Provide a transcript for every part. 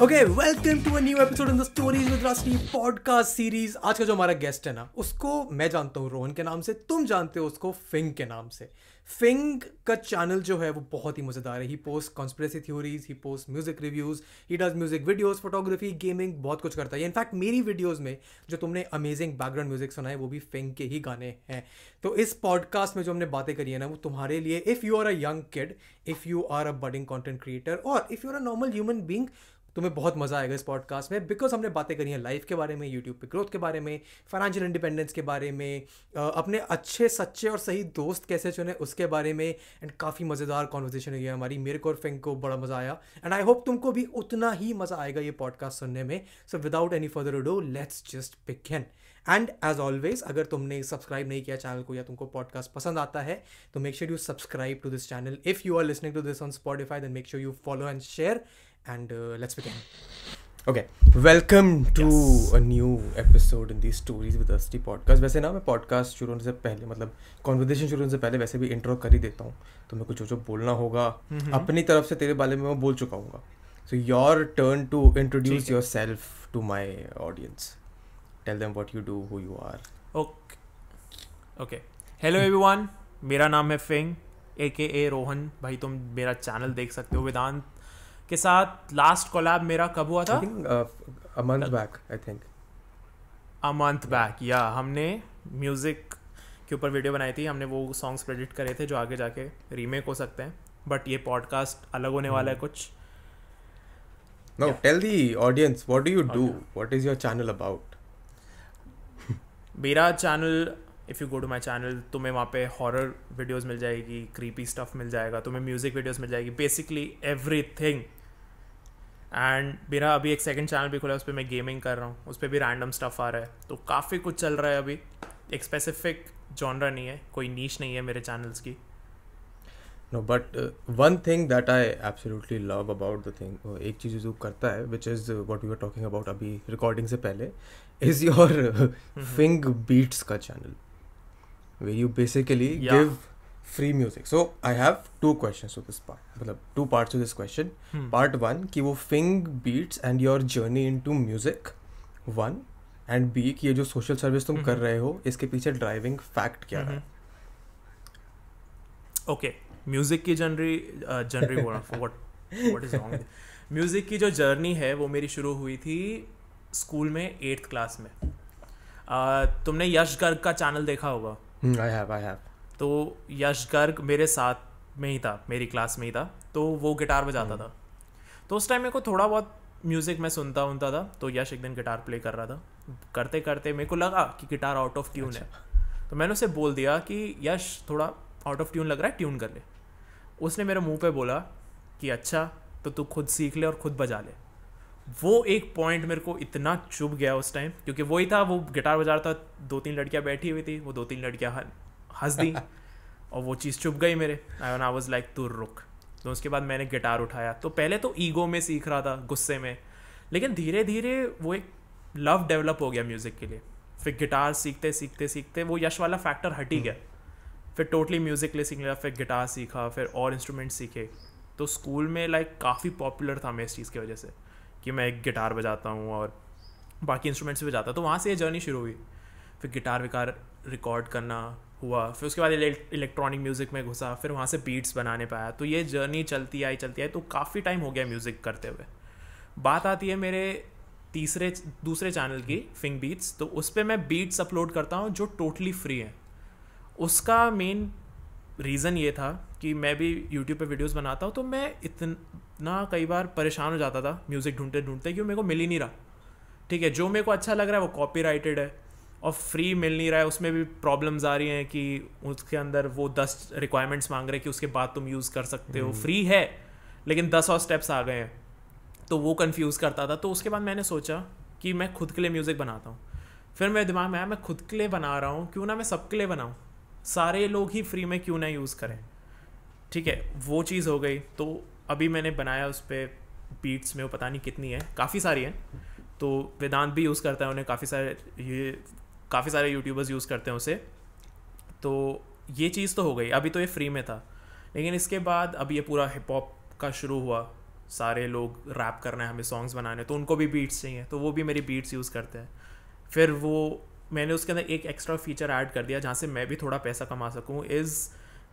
Okay welcome to a new episode in the stories with राष्ट्रीय podcast series आज का जो हमारा गेस्ट है ना उसको मैं जानता हूँ रोहन के नाम से तुम जानते हो उसको फिंग के नाम से फिंग का चैनल जो है वो बहुत ही मज़ेदार है he posts conspiracy theories he posts music reviews he does music videos photography gaming बहुत कुछ करता है इनफैक्ट मेरी वीडियोज़ में जो तुमने अमेजिंग बैकग्राउंड म्यूजिक सुना है वो भी फिंग के ही गाने हैं तो इस पॉडकास्ट में जो हमने बातें करी है ना वो तुम्हारे लिए if you are a young kid if you are a budding content creator और if you are a normal human being तुम्हें बहुत मज़ा आएगा इस पॉडकास्ट में बिकॉज हमने बातें करी हैं लाइफ के बारे में यूट्यूब पे ग्रोथ के बारे में फाइनेंशियल इंडिपेंडेंस के बारे में अपने अच्छे सच्चे और सही दोस्त कैसे चुने उसके बारे में एंड काफ़ी मज़ेदार कॉन्वर्जेसन हुई है हमारी मेरे को और फेंग को बड़ा मज़ा आया एंड आई होप तुमको भी उतना ही मज़ा आएगा ये पॉडकास्ट सुनने में so without any further ado let's just begin and as always अगर तुमने सब्सक्राइब नहीं किया चैनल को या तुमको पॉडकास्ट पसंद आता है तो make sure you subscribe to this channel if you are listening to this on Spotify then make sure you follow and share and uh, let's begin. Okay welcome to a new episode in the stories with अस्टी podcast वैसे ना मैं podcast शुरू होने से पहले मतलब conversation शुरू होने से पहले वैसे भी intro कर ही देता हूँ तो मेरे को जो जो बोलना होगा अपनी तरफ से तेरे बारे में मैं बोल चुका हूँ so your turn to introduce yourself to my audience tell them what you do who you are okay okay hello everyone मेरा नाम है फिंग ए के ए रोहन भाई तुम मेरा चैनल देख सकते हो वेदांत के साथ लास्ट कोलैब मेरा कब हुआ था a month back I think a month back या हमने म्यूज़िक के ऊपर वीडियो बनाई थी हमने वो सॉन्ग्स क्रेडिट करे थे जो आगे जाके रीमेक हो सकते हैं बट ये पॉडकास्ट अलग होने वाला है hmm. कुछ no tell the audience what do you do what is your channel about मेरा channel if you go to my channel तुम्हें वहाँ पे हॉरर वीडियोज़ मिल जाएगी क्रीपी स्टफ मिल जाएगा तुम्हें म्यूज़िक वीडियोज़ मिल जाएगी बेसिकली एवरी थिंग एंड मेरा अभी एक सेकंड चैनल भी खुला है उस पर मैं गेमिंग कर रहा हूँ उस पर भी रैंडम स्टफ आ रहा है तो काफ़ी कुछ चल रहा है अभी एक स्पेसिफिक जॉनरा नहीं है कोई नीच नहीं है मेरे चैनल्स की no but one thing that I absolutely love about the thing एक चीज़ जो करता है which is what you are talking about अभी रिकॉर्डिंग से पहले इज़ योर फिंग बीट्स का channel where you basically give free music so I have two question to this part मतलब two part to this question part one कि वो Fing Beats and your journey into music one and B कि ये जो social service तुम कर hmm. रहे हो इसके पीछे ड्राइविंग फैक्ट क्या है ओके hmm. म्यूजिक की journey journey what what is wrong music की जो जर्नी है वो मेरी शुरू हुई थी स्कूल में एट्थ क्लास में uh, तुमने यश गर्ग का चैनल देखा होगा आई हैव आई हैव तो यश गर्ग मेरे साथ में ही था मेरी क्लास में ही था तो वो गिटार बजाता हम्म। था तो उस टाइम मेरे को थोड़ा बहुत म्यूज़िक मैं सुनता उनता था तो यश एक दिन गिटार प्ले कर रहा था करते करते मेरे को लगा कि गिटार आउट ऑफ ट्यून है अच्छा। तो मैंने उसे बोल दिया कि यश थोड़ा आउट ऑफ ट्यून लग रहा है ट्यून कर ले उसने मेरे मुंह पे बोला कि अच्छा तो तू खुद सीख ले और खुद बजा ले वो एक पॉइंट मेरे को इतना चुभ गया उस टाइम क्योंकि वही था वो गिटार बजा रहा था दो तीन लड़कियाँ बैठी हुई थी वो दो तीन लड़कियाँ हंस दी और वो चीज़ चुप गई मेरे आई वॉज लाइक तू रुक तो उसके बाद मैंने गिटार उठाया तो पहले तो ईगो में सीख रहा था गुस्से में लेकिन धीरे धीरे वो एक लव डेवलप हो गया म्यूज़िक के लिए फिर गिटार सीखते सीखते सीखते वो यश वाला फैक्टर हट ही हम्म। गया फिर टोटली म्यूज़िक लिए सीख लिया फिर गिटार सीखा फिर और इंस्ट्रूमेंट सीखे तो स्कूल में लाइक काफ़ी पॉपुलर था मैं इस चीज़ की वजह से कि मैं एक गिटार बजाता हूँ और बाकी इंस्ट्रूमेंट्स भी बजाता तो वहाँ से ये जर्नी शुरू हुई फिर गिटार विकार रिकॉर्ड करना हुआ फिर उसके बाद इलेक्ट्रॉनिक म्यूज़िक में घुसा फिर वहाँ से बीट्स बनाने पाया तो ये जर्नी चलती आई चलती आई तो काफ़ी टाइम हो गया म्यूज़िक करते हुए बात आती है मेरे तीसरे दूसरे चैनल की फिंग बीट्स तो उस पर मैं बीट्स अपलोड करता हूँ जो टोटली फ्री हैं उसका मेन रीज़न ये था कि मैं भी यूट्यूब पे वीडियोस बनाता हूँ तो मैं इतना कई बार परेशान हो जाता था म्यूज़िक ढूंढते ढूंढते क्यों मेरे को मिल ही नहीं रहा ठीक है जो मेरे को अच्छा लग रहा है वो कॉपी है और फ्री मिल नहीं रहा है उसमें भी प्रॉब्लम्स आ रही हैं कि उसके अंदर वो दस रिक्वायरमेंट्स मांग रहे हैं कि उसके बाद तुम यूज़ कर सकते हो फ्री हम्म। है लेकिन दस और स्टेप्स आ गए हैं तो वो कन्फ्यूज़ करता था तो उसके बाद मैंने सोचा कि मैं खुद के लिए म्यूज़िक बनाता हूँ फिर मेरे दिमाग में आया मैं खुद के लिए बना रहा हूँ क्यों ना मैं सबके लिए बनाऊँ सारे लोग ही फ्री में क्यों ना यूज़ करें ठीक है वो चीज़ हो गई तो अभी मैंने बनाया उस पर बीट्स में वो पता नहीं कितनी है काफ़ी सारी है तो वेदांत भी यूज़ करता है उन्हें काफ़ी सारे ये काफ़ी सारे यूट्यूबर्स यूज़ करते हैं उसे तो ये चीज़ तो हो गई अभी तो ये फ्री में था लेकिन इसके बाद अब ये पूरा हिप हॉप का शुरू हुआ सारे लोग रैप करना है हमें सॉन्ग्स बनाने तो उनको भी बीट्स चाहिए तो वो भी मेरी बीट्स यूज़ करते हैं फिर वो मैंने उसके अंदर एक एक्स्ट्रा फीचर ऐड कर दिया जहाँ से मैं भी थोड़ा पैसा कमा सकूँ इज़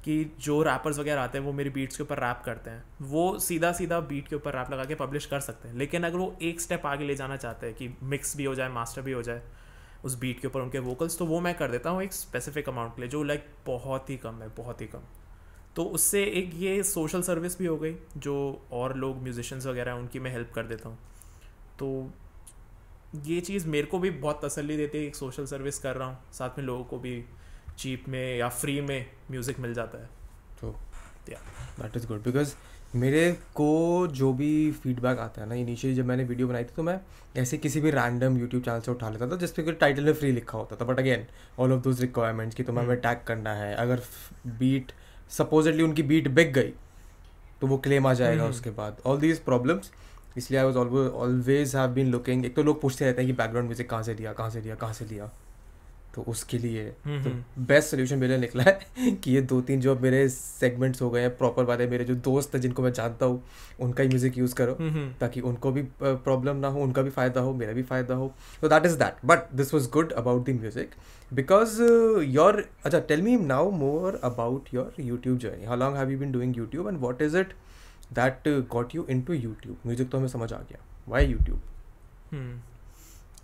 कि जो रैपर्स वगैरह आते हैं वो मेरी बीट्स के ऊपर रैप करते हैं वो सीधा सीधा बीट के ऊपर रैप लगा के पब्लिश कर सकते हैं लेकिन अगर वो एक स्टेप आगे ले जाना चाहते हैं कि मिक्स भी हो जाए मास्टर भी हो जाए उस बीट के ऊपर उनके वोकल्स तो वो मैं कर देता हूँ एक स्पेसिफिक अमाउंट के लिए जो लाइक बहुत ही कम है बहुत ही कम तो उससे एक ये सोशल सर्विस भी हो गई जो और लोग म्यूजिशंस वगैरह हैं उनकी मैं हेल्प कर देता हूँ तो ये चीज़ मेरे को भी बहुत तसली देती है एक सोशल सर्विस कर रहा हूँ साथ में लोगों को भी चीप में या फ्री में म्यूज़िक मिल जाता है तो दैट इज़ गुड बिकॉज मेरे को जो भी फीडबैक आता है ना इनिशियली जब मैंने वीडियो बनाई थी तो मैं ऐसे किसी भी रैंडम यूट्यूब चैनल से उठा लेता था जिस पर टाइटल में फ्री लिखा होता था but again all of those requirements कि तुम्हें हमें टैग हम्म। करना है अगर बीट सपोजिटली उनकी बीट बिक गई तो वो क्लेम आ जाएगा हम्म। उसके बाद ऑल दीज प्रॉब्लम्स इसलिए I was always have been looking एक तो लोग पूछते रहते हैं कि बैकग्राउंड म्यूजिक कहाँ से लिया कहाँ से लिया कहाँ से लिया तो उसके लिए हम्म, तो बेस्ट हम्म। सोल्यूशन मेरे निकला है कि ये दो तीन जो मेरे सेगमेंट्स हो गए हैं प्रॉपर वाले मेरे जो दोस्त हैं जिनको मैं जानता हूँ उनका ही म्यूज़िक यूज़ करो हम्म, ताकि उनको भी प्रॉब्लम ना हो उनका भी फ़ायदा हो मेरा भी फ़ायदा हो तो that is that but this was good about the music because your अच्छा tell me now more about your YouTube journey how long have you been doing YouTube and what is it that got you into YouTube music तो हमें समझ आ गया why YouTube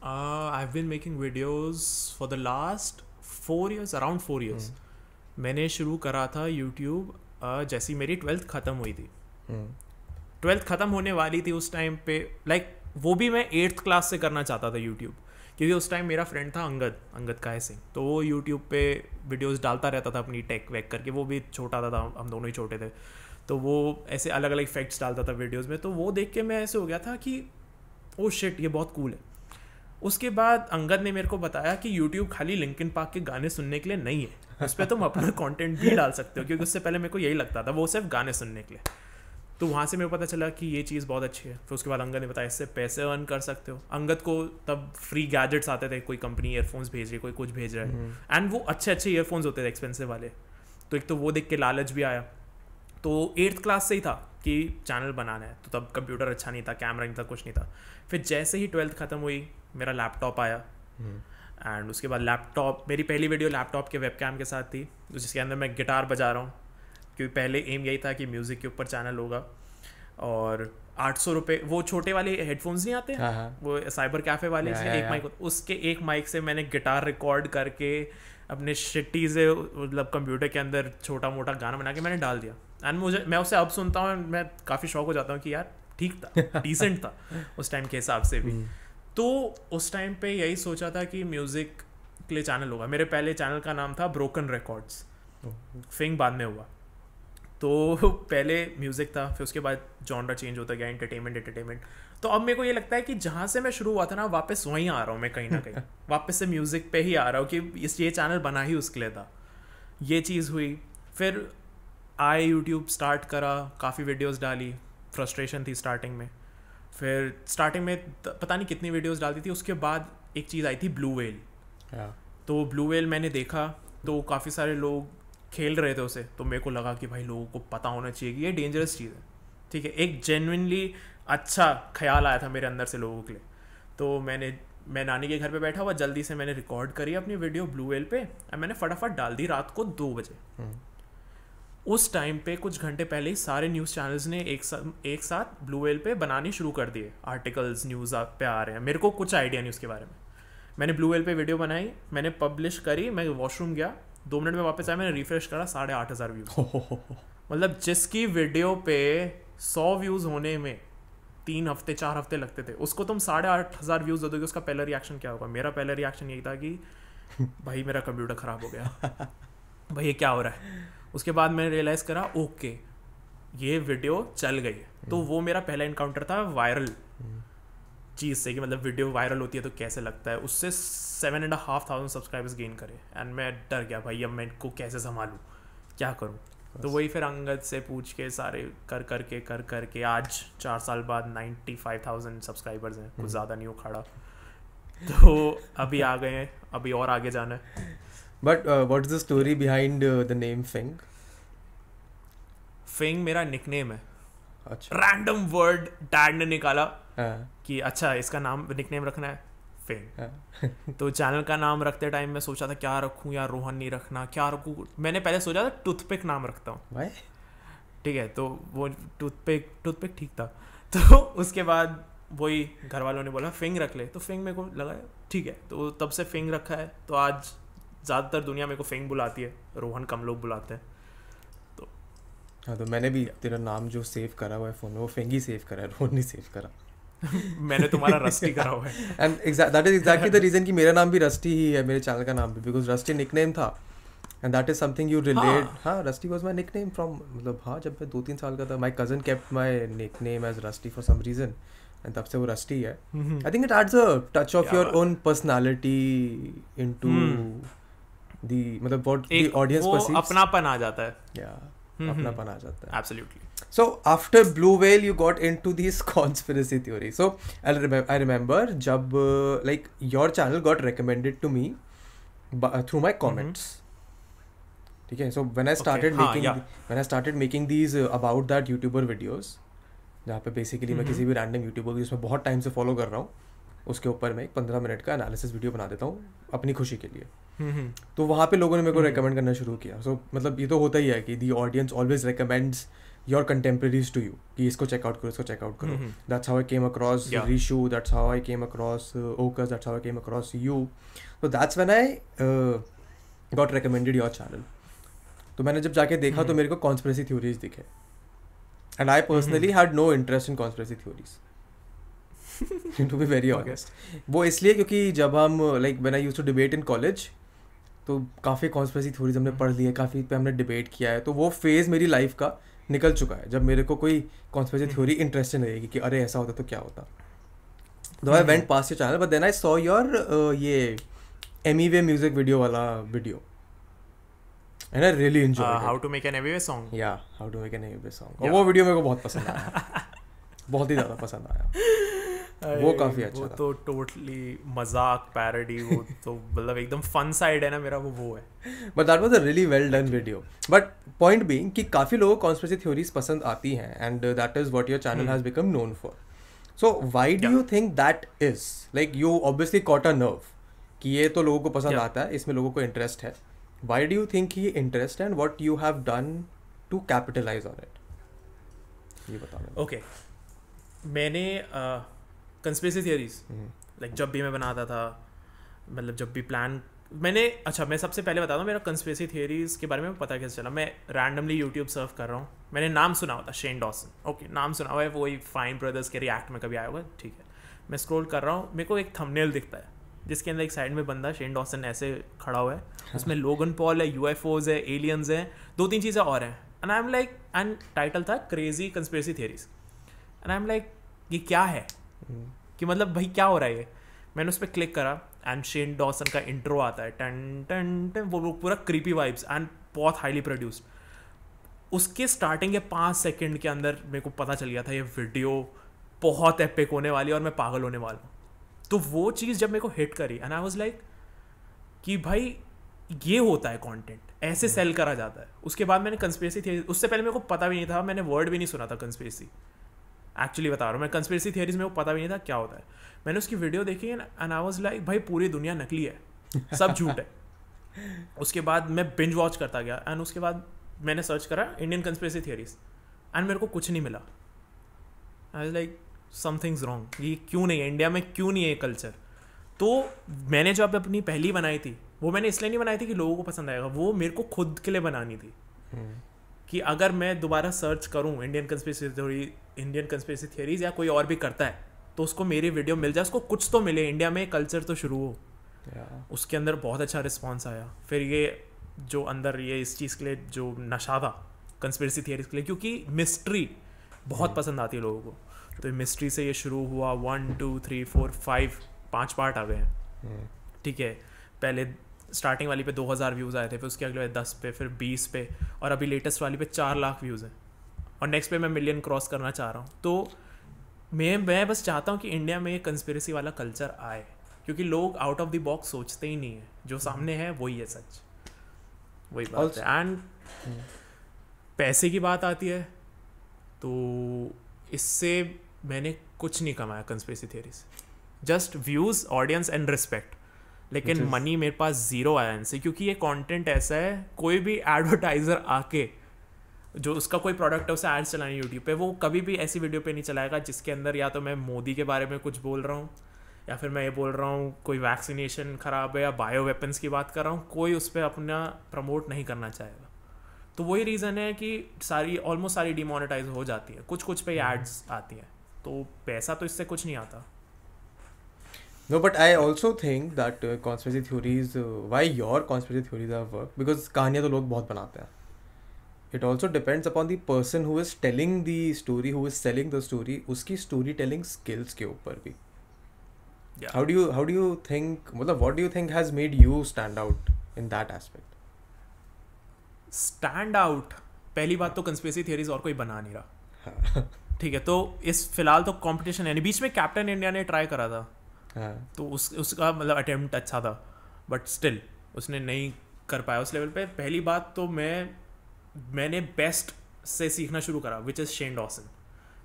uh, I've been making videos for the last four years, around four years. Hmm. मैंने शुरू करा था YouTube uh, जैसी मेरी ट्वेल्थ ख़त्म हुई थी ट्वेल्थ hmm. ख़त्म होने वाली थी उस टाइम पे लाइक like, वो भी मैं एट्थ क्लास से करना चाहता था यूट्यूब क्योंकि उस टाइम मेरा फ्रेंड था अंगद अंगद काय सिंह तो वो यूट्यूब पे वीडियोस डालता रहता था अपनी टेक वेक करके वो भी छोटा था, था हम दोनों ही छोटे थे तो वो ऐसे अलग अलग इफेक्ट्स डालता था वीडियोस में तो वो देख के मैं ऐसे हो गया था कि ओ oh शिट ये बहुत कूल है उसके बाद अंगद ने मेरे को बताया कि यूट्यूब खाली लिंकिन पार्क के गाने सुनने के लिए नहीं है उस पर तुम अपना कॉन्टेंट भी डाल सकते हो क्योंकि उससे पहले मेरे को यही लगता था वो सिर्फ गाने सुनने के लिए तो वहाँ से मेरे को पता चला कि ये चीज़ बहुत अच्छी है फिर उसके बाद अंगद ने बताया इससे पैसे अर्न कर सकते हो अंगद को तब फ्री गैजेट्स आते थे कोई कंपनी ईयरफोन्स भेज रही कोई कुछ भेज रहा है एंड हम्म। वो अच्छे अच्छे ईयरफोन्स होते थे एक्सपेंसिव वाले तो एक तो वो देख के लालच भी आया तो एट्थ क्लास से ही था कि चैनल बनाना है तो तब कंप्यूटर अच्छा नहीं था कैमरा नहीं था कुछ नहीं था फिर जैसे ही ट्वेल्थ ख़त्म हुई मेरा लैपटॉप आया एंड हम्म। उसके बाद लैपटॉप मेरी पहली वीडियो लैपटॉप के वेबकैम के साथ थी जिसके अंदर मैं गिटार बजा रहा हूँ क्योंकि पहले एम यही था कि म्यूज़िक के ऊपर चैनल होगा और आठ सौ रुपये वो छोटे वाले हेडफोन्स नहीं आते हैं हाँ, हाँ। वो साइबर कैफ़े वाले या, या, एक माइक उसके एक माइक से मैंने गिटार रिकॉर्ड करके अपने शिट्टी से मतलब कंप्यूटर के अंदर छोटा मोटा गाना बना के मैंने डाल दिया एंड मुझे मैं उसे अब सुनता हूँ मैं काफ़ी शौक हो जाता हूँ कि यार ठीक था डिसेंट था उस टाइम के हिसाब से भी हम्म। तो उस टाइम पे यही सोचा था कि म्यूज़िक के लिए चैनल होगा मेरे पहले चैनल का नाम था ब्रोकन रिकॉर्ड्स फिंग बाद में हुआ तो पहले म्यूज़िक था फिर उसके बाद जॉनरा चेंज होता गया एंटरटेनमेंट एंटरटेनमेंट तो अब मेरे को ये लगता है कि जहाँ से मैं शुरू हुआ था ना वापस वहीं आ रहा हूँ मैं कहीं ना कहीं वापस से म्यूज़िक पे ही आ रहा हूँ कि इस ये चैनल बना ही उसके लिए था ये चीज़ हुई फिर आई यूट्यूब स्टार्ट करा काफ़ी वीडियोस डाली फ्रस्ट्रेशन थी स्टार्टिंग में फिर स्टार्टिंग में पता नहीं कितनी वीडियोस डालती थी उसके बाद एक चीज़ आई थी ब्लू वेल हाँ। तो ब्लू वेल मैंने देखा तो काफ़ी सारे लोग खेल रहे थे उसे तो मेरे को लगा कि भाई लोगों को पता होना चाहिए कि ये डेंजरस चीज़ है ठीक है एक जेनविनली अच्छा ख्याल आया था मेरे अंदर से लोगों के लिए तो मैंने मैं नानी के घर पे बैठा हुआ जल्दी से मैंने रिकॉर्ड करी अपनी वीडियो ब्लू वेल पे और मैंने फटाफट डाल दी रात को दो बजे hmm. उस टाइम पे कुछ घंटे पहले ही सारे न्यूज़ चैनल्स ने एक साथ एक साथ ब्लू वेल पे बनाने शुरू कर दिए आर्टिकल्स न्यूज़ आप पे आ रहे हैं मेरे को कुछ आइडिया नहीं उसके बारे में मैंने ब्लू वेल पे वीडियो बनाई मैंने पब्लिश करी मैं वॉशरूम गया दो मिनट में वापस आया मैंने रिफ्रेश करा साढ़े आठ हज़ार व्यूज मतलब जिसकी वीडियो पे सौ व्यूज़ होने में तीन हफ्ते चार हफ्ते लगते थे उसको तुम साढ़े आठ हज़ार व्यूज़ दे दोगे उसका पहला रिएक्शन क्या होगा मेरा पहला रिएक्शन यही था कि भाई मेरा कंप्यूटर ख़राब हो गया भाई ये क्या हो रहा है उसके बाद मैंने रियलाइज़ करा ओके ये वीडियो चल गई हम्म। तो वो मेरा पहला इनकाउंटर था वायरल हम्म। चीज़ से कि मतलब वीडियो वायरल होती है तो कैसे लगता है उससे seven and half thousand subscribers gain करे एंड मैं डर गया भाई अब मैं इनको कैसे संभालूँ क्या करूँ तो वही फिर अंगद से पूछ के सारे कर कर के कर कर के आज चार साल बाद नाइन्टी फाइव थाउजेंड सब्सक्राइबर्स हैं कुछ हम्म। ज़्यादा नहीं उखाड़ा तो अभी आ गए हैं अभी और आगे जाना है but what is the story behind the name Fing Fing मेरा नेम है अच्छा रैंडम वर्ड डैड ने निकाला हाँ। कि अच्छा इसका नाम नेम रखना है फिंग हाँ। तो चैनल का नाम रखते टाइम मैं सोचा था क्या रखूँ या रोहन नहीं रखना क्या रखूँ मैंने पहले सोचा था टूथपिक नाम रखता हूँ ठीक है तो वो टूथपिक टूथपिक ठीक था तो उसके बाद वही घर वालों ने बोला फिंग रख ले तो फिंग मेरे को लगा ठीक है तो तब से फिंग रखा है तो आज ज़्यादातर दुनिया मेरे को फेंग बुलाती है रोहन कम लोग बुलाते हैं तो हाँ तो मैंने भी तेरा नाम जो सेव करा हुआ है फ़ोन में वो फेंगी सेव करा है रोहन नहीं सेव करा मैंने तुम्हारा रस्टी करा हुआ है and that is exactly the reason कि मेरा नाम भी रस्टी ही है मेरे चैनल का नाम भी बिकॉज रस्टी निकनेम था and that is something you relate हाँ Rusty was my nickname from मतलब हाँ जब मैं दो तीन साल का था my cousin kept my nickname as Rusty for some reason and तब से वो रस्टी है I think it adds a touch of your own personality into the मतलब व्हाट द ऑडियंस परसीव्स अपनापन आ जाता है या अपनापन आ जाता है absolutely so after blue you got into this conspiracy theory so I remember जब like your channel got recommended to me through my comments ठीक है so when I started making when I started making these about that YouTuber videos जहाँ पे basically मैं mm-hmm. किसी भी random YouTuber को जिसमें बहुत टाइम से फॉलो कर रहा हूँ उसके ऊपर मैं एक पंद्रह मिनट का एनालिसिस वीडियो बना देता हूँ अपनी खुशी के लिए हम्म, हम्म। तो वहाँ पे लोगों ने मेरे को रिकमेंड हम्म। करना शुरू किया सो so, मतलब ये तो होता ही है कि the audience always recommends your contemporaries to you कि इसको चेकआउट करो इसको चेकआउट करो that's how I came across Rishu that's how I came across ओकस that's how I came across you तो that's when I got recommended your channel तो मैंने जब जाके देखा तो मेरे को कॉन्स्परेसी थ्योरीज दिखे and I personally had no interest in conspiracy theories to be very honest वो इसलिए क्योंकि जब हम like when I use to debate in college तो काफ़ी कॉन्स्परेसी थ्योरीज हमने पढ़ ली है काफ़ी पे हमने डिबेट किया है तो वो फेज़ मेरी लाइफ का निकल चुका है जब मेरे को कोई कॉन्स्परेसी थ्योरी इंटरेस्टिंग रहेगी कि अरे ऐसा होता तो क्या होता though I went past your channel but then I saw your ये M E V music video वाला video and I really enjoy how to make an AV V song या how to make an AV V song वो video मेरे को बहुत पसंद आया बहुत ही ज़्यादा पसंद आया वो काफी अच्छा वो तो टोटली मजाक पैरोडी वो तो मतलब एकदम फन साइड है ना मेरा वो वो है but that was a really well done video but point being कि काफी लोगों को कॉन्स्पिरेसी थ्योरीज पसंद आती हैं and that is what your channel has become known for so why do you think that is like you obviously caught a nerve कि ये तो लोगों को पसंद yeah. आता है इसमें लोगों को इंटरेस्ट है why do you think he interest and what you have done to capitalize on it ये बताओ ओके okay. मैंने uh, कंस्पेरेसी थियरीज लाइक जब भी मैं बनाता था मतलब जब भी प्लान मैंने अच्छा मैं सबसे पहले बताता हूँ मेरा कंस्पेरेसी थियरीज के बारे में पता कैसे चला मैं रैंडमली यूट्यूब सर्व कर रहा हूँ मैंने नाम सुना हुआ था शेन डॉसन ओके नाम सुना हुआ है वही फाइन ब्रदर्स के रिएक्ट में कभी आया हुआ ठीक है मैं स्क्रोल कर रहा हूँ मेरे को एक थंबनेल दिखता है जिसके अंदर एक साइड में बंदा शेन डॉसन ऐसे खड़ा हुआ है हाँ। उसमें लोगन पॉल है यू है एलियंस है दो तीन चीज़ें और हैं and I am like and title था crazy conspiracy theories and I am like ये क्या है कि मतलब भाई क्या हो रहा है ये मैंने उस पर क्लिक करा एंड शेन डॉसन का इंट्रो आता है टन टन टन वो, वो पूरा क्रीपी वाइब्स एंड बहुत हाईली प्रोड्यूस्ड उसके स्टार्टिंग के पाँच सेकेंड के अंदर मेरे को पता चल गया था ये वीडियो बहुत एपिक होने वाली है और मैं पागल होने वाला हूँ तो वो चीज़ जब मेरे को हिट करी एंड आई वॉज लाइक कि भाई ये होता है कंटेंट ऐसे सेल हम्म। करा जाता है उसके बाद मैंने कंस्पेरेसी थी उससे पहले मेरे को पता भी नहीं था मैंने वर्ड भी नहीं सुना था कंस्पेरेसी एक्चुअली बता रहा हूँ मैं कंस्पेरेसी थियरीज में वो पता भी नहीं था क्या होता है मैंने उसकी वीडियो देखी एंड आई वॉज लाइक भाई पूरी दुनिया नकली है सब झूठ है उसके बाद मैं बिंज वॉच करता गया एंड उसके बाद मैंने सर्च करा इंडियन कंस्पेरेसी थियरीज एंड मेरे को कुछ नहीं मिला आई लाइक समथिंग्स रॉन्ग ये क्यों नहीं है इंडिया में क्यों नहीं है ये कल्चर तो मैंने जो अपनी पहली बनाई थी वो मैंने इसलिए नहीं बनाई थी कि लोगों को पसंद आएगा वो मेरे को खुद के लिए बनानी थी हम्म। कि अगर मैं दोबारा सर्च करूँ Indian conspiracy theory Indian conspiracy theories या कोई और भी करता है तो उसको मेरी वीडियो मिल जाए उसको कुछ तो मिले इंडिया में कल्चर तो शुरू हो yeah. उसके अंदर बहुत अच्छा रिस्पॉन्स आया फिर ये जो अंदर ये इस चीज़ के लिए जो नशा था कंस्पेरेसी थियरीज के लिए क्योंकि मिस्ट्री बहुत hmm. पसंद आती है लोगों को तो मिस्ट्री से ये शुरू हुआ one two three four five पाँच पार्ट आ गए हैं hmm. ठीक है पहले स्टार्टिंग वाली पे 2000 व्यूज़ आए थे फिर उसके अगले बार दस पे फिर बीस पे और अभी लेटेस्ट वाली पे चार लाख व्यूज़ हैं और नेक्स्ट पे मैं मिलियन क्रॉस करना चाह रहा हूँ तो मैं मैं बस चाहता हूँ कि इंडिया में ये कंस्पेरेसी वाला कल्चर आए क्योंकि लोग आउट ऑफ द बॉक्स सोचते ही नहीं है जो सामने है वही है सच वही बात है एंड पैसे की बात आती है तो इससे मैंने कुछ नहीं कमाया कंस्पेरेसी थियरी से just views audience and respect लेकिन मनी मेरे पास ज़ीरो आया इनसे क्योंकि ये कंटेंट ऐसा है कोई भी एडवर्टाइज़र आके जो उसका कोई प्रोडक्ट है उसे एड्स चलाने यूट्यूब पे वो कभी भी ऐसी वीडियो पे नहीं चलाएगा जिसके अंदर या तो मैं मोदी के बारे में कुछ बोल रहा हूँ या फिर मैं ये बोल रहा हूँ कोई वैक्सीनेशन ख़राब है या बायो वेपन्स की बात कर रहा हूँ कोई उस पर अपना प्रमोट नहीं करना चाहेगा तो वही रीज़न है कि सारी ऑलमोस्ट सारी डिमोनेटाइज हो जाती है कुछ कुछ पे एड्स हम्म। आती हैं तो पैसा तो इससे कुछ नहीं आता No, but I also think that uh, conspiracy theories, uh, why your conspiracy theories are work because कहानियाँ तो लोग बहुत बनाते हैं it also depends upon the person who is telling the story who is selling the story उसकी storytelling skills के ऊपर भी how do you how do you think मतलब what do you think has made you stand out in that aspect stand out पहली बात तो conspiracy theories और कोई बना नहीं रहा ठीक है तो इस फिलहाल तो कंपटीशन है बीच में कैप्टन इंडिया ने ट्राई करा था हाँ। तो उस उसका मतलब अटैम्प्ट अच्छा था बट स्टिल उसने नहीं कर पाया उस लेवल पे पहली बात तो मैं मैंने बेस्ट से सीखना शुरू करा विच इज़ शेन डॉसन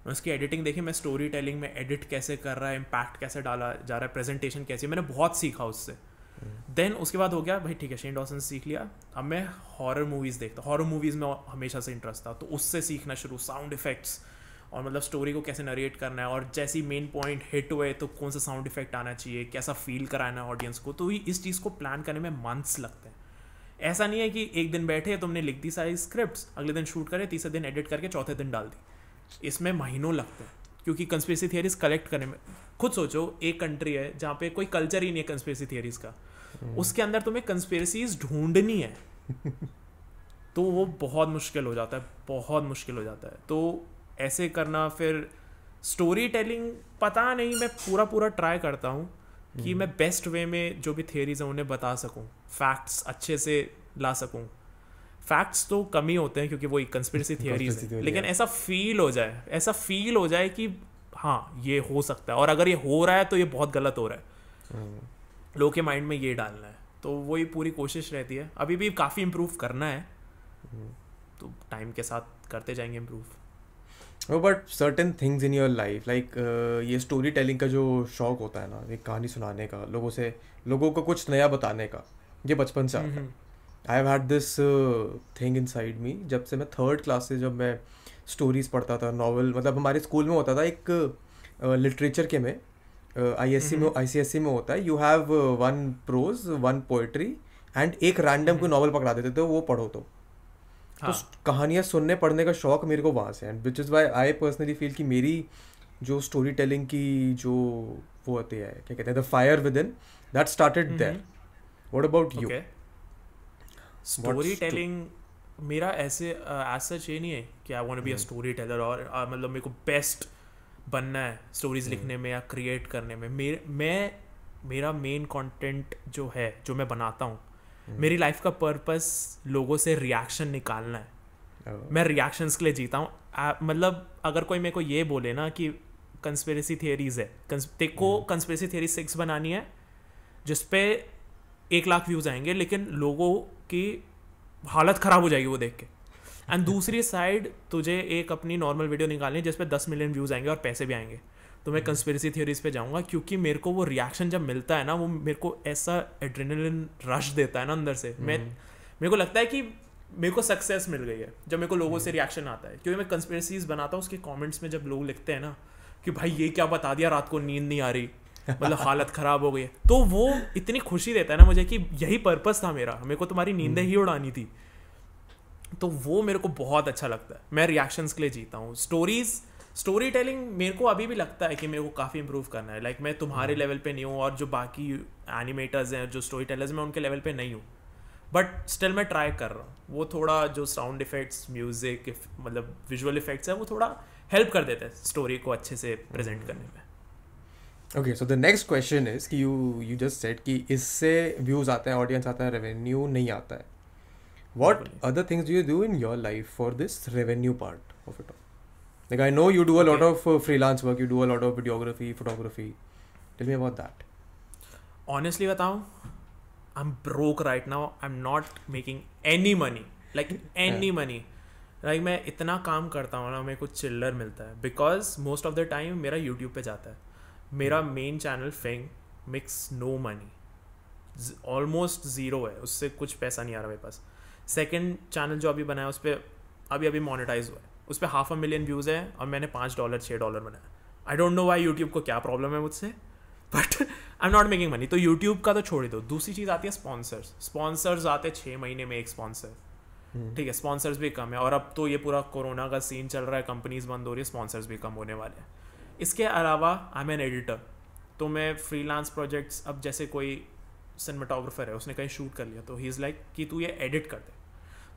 मैं उसकी एडिटिंग देखी मैं स्टोरी टेलिंग में एडिट कैसे कर रहा है इम्पैक्ट कैसे डाला जा रहा है प्रेजेंटेशन कैसे मैंने बहुत सीखा उससे देन हम्म। उसके बाद हो गया भाई ठीक है शेन डॉसन सीख लिया अब मैं हॉरर मूवीज़ देखता हॉरर मूवीज़ में हमेशा से इंटरेस्ट था तो उससे सीखना शुरू साउंड इफेक्ट्स और मतलब स्टोरी को कैसे नरिएट करना है और जैसी मेन पॉइंट हिट हुए तो कौन सा साउंड इफेक्ट आना चाहिए कैसा फील कराना है ऑडियंस को तो इस चीज़ को प्लान करने में मंथ्स लगते हैं ऐसा नहीं है कि एक दिन बैठे तुमने लिख दी सारी स्क्रिप्ट्स अगले दिन शूट करे तीसरे दिन एडिट करके चौथे दिन डाल दी इसमें महीनों लगते हैं क्योंकि कंस्पेरेसी थियरीज कलेक्ट करने में खुद सोचो एक कंट्री है जहाँ पे कोई कल्चर ही नहीं है कंस्पेरेसी थियरीज का हम्म। उसके अंदर तुम्हें कंस्पेरेसीज ढूंढनी है तो वो बहुत मुश्किल हो जाता है बहुत मुश्किल हो जाता है तो ऐसे करना फिर स्टोरी टेलिंग पता नहीं मैं पूरा पूरा ट्राई करता हूँ कि हम्म। मैं बेस्ट वे में जो भी थियरीज हैं उन्हें बता सकूँ फैक्ट्स अच्छे से ला सकूँ फैक्ट्स तो कम ही होते हैं क्योंकि वो एक कंस्पिरेसी थियरीज है लेकिन ऐसा फील हो जाए ऐसा फील हो जाए कि हाँ ये हो सकता है और अगर ये हो रहा है तो ये बहुत गलत हो रहा है हम्म। लोगों के माइंड में ये डालना है तो वही पूरी कोशिश रहती है अभी भी काफ़ी इम्प्रूव करना है हम्म। तो टाइम के साथ करते जाएंगे improve no but certain things in your life like ये स्टोरी टेलिंग का जो शौक होता है ना ये कहानी सुनाने का लोगों से लोगों को कुछ नया बताने का ये बचपन से आता है I had this thing inside me जब से मैं थर्ड क्लास से जब मैं स्टोरीज पढ़ता था नॉवल मतलब हमारे स्कूल में होता था एक लिटरेचर uh, के में आई एस सी में आई सी एस सी में होता है you have one prose one poetry and एक रैंडम कोई नॉवल पकड़ा देते थे वो पढ़ो तो हाँ. तो कहानियाँ सुनने पढ़ने का शौक मेरे को वहाँ से है which is why I personally feel कि मेरी जो स्टोरी टेलिंग की जो वो होती है क्या कहते हैं the fire within that started there what about you storytelling मेरा ऐसे एज सच ये नहीं है कि I want be a storyteller और uh, मतलब मेरे को बेस्ट बनना है स्टोरीज हम्म। लिखने में या क्रिएट करने में मेरे मैं मेरा मेन कंटेंट जो है जो मैं बनाता हूँ हम्म। मेरी लाइफ का पर्पस लोगों से रिएक्शन निकालना है oh. मैं रिएक्शंस के लिए जीता हूँ मतलब अगर कोई मेरे को ये बोले ना कि कंस्पेरेसी थियरीज है देखो कंस्पेरेसी थियरी सिक्स बनानी है जिसपे एक लाख व्यूज आएंगे लेकिन लोगों की हालत ख़राब हो जाएगी वो देख के एंड दूसरी साइड तुझे एक अपनी नॉर्मल वीडियो निकालनी है जिसपे दस मिलियन व्यूज आएंगे और पैसे भी आएंगे तो मैं कंस्पेरेसी थियोरीज पे जाऊँगा क्योंकि मेरे को वो रिएक्शन जब मिलता है ना वो मेरे को ऐसा एड्रेनलिन रश देता है ना अंदर से मैं हम्म। मेरे को लगता है कि मेरे को सक्सेस मिल गई है जब मेरे को लोगों से रिएक्शन आता है क्योंकि मैं कंस्पेरेसीज बनाता हूँ उसके कॉमेंट्स में जब लोग लिखते हैं ना कि भाई ये क्या बता दिया रात को नींद नहीं आ रही मतलब हालत ख़राब हो गई तो वो इतनी खुशी देता है ना मुझे कि यही पर्पज़ था मेरा मेरे को तुम्हारी तो नींदें ही हम्म। उड़ानी थी तो वो मेरे को बहुत अच्छा लगता है मैं रिएक्शंस के लिए जीता हूँ स्टोरीज़ स्टोरी टेलिंग मेरे को अभी भी लगता है कि मेरे को काफ़ी इम्प्रूव करना है लाइक like, मैं तुम्हारे लेवल hmm. पे नहीं हूँ और जो बाकी एनिमेटर्स हैं जो स्टोरी टेलर्स मैं उनके लेवल पे नहीं हूँ बट स्टिल मैं ट्राई कर रहा हूँ वो थोड़ा जो साउंड इफेक्ट्स म्यूजिक मतलब विजुअल इफेक्ट्स है वो थोड़ा हेल्प कर देता है स्टोरी को अच्छे से प्रेजेंट hmm. करने में okay so the next question is कि यू यू जस्ट सेट कि इससे व्यूज आते हैं ऑडियंस आता है रेवेन्यू नहीं आता है what other things you do in your life for this revenue part of it all Like I know you do a okay. lot of uh, freelance work, you do a lot of videography, photography. Tell me about that. Honestly, बताऊं, I'm broke right now. I'm not making any money, like any yeah. money. Like मैं इतना काम करता हूँ ना मेरे को चिल्लर मिलता है because most of the time मेरा यूट्यूब पे जाता है मेरा main channel Fing makes no money almost zero है उससे कुछ पैसा नहीं आ रहा मेरे पास सेकेंड चैनल जो अभी बनाया उस पर अभी अभी मोनिटाइज हुआ है उस पर हाफ अ मिलियन व्यूज़ है और मैंने पाँच डॉलर छः डॉलर बनाया I don't know why YouTube को क्या प्रॉब्लम है मुझसे but I am not making money तो यूट्यूब का तो छोड़ दो दूसरी चीज़ आती है स्पॉन्सर्स स्पॉन्सर्स आते हैं छः महीने में एक स्पॉन्सर हम्म। ठीक है स्पॉन्सर्स भी कम है और अब तो ये पूरा कोरोना का सीन चल रहा है कंपनीज बंद हो रही है स्पॉन्सर्स भी कम होने वाले हैं इसके अलावा आई एम एन एडिटर तो मैं फ्रीलांस प्रोजेक्ट्स अब जैसे कोई सिनेमाटोग्राफर है उसने कहीं शूट कर लिया तो ही इज़ लाइक कि तू ये एडिट कर दे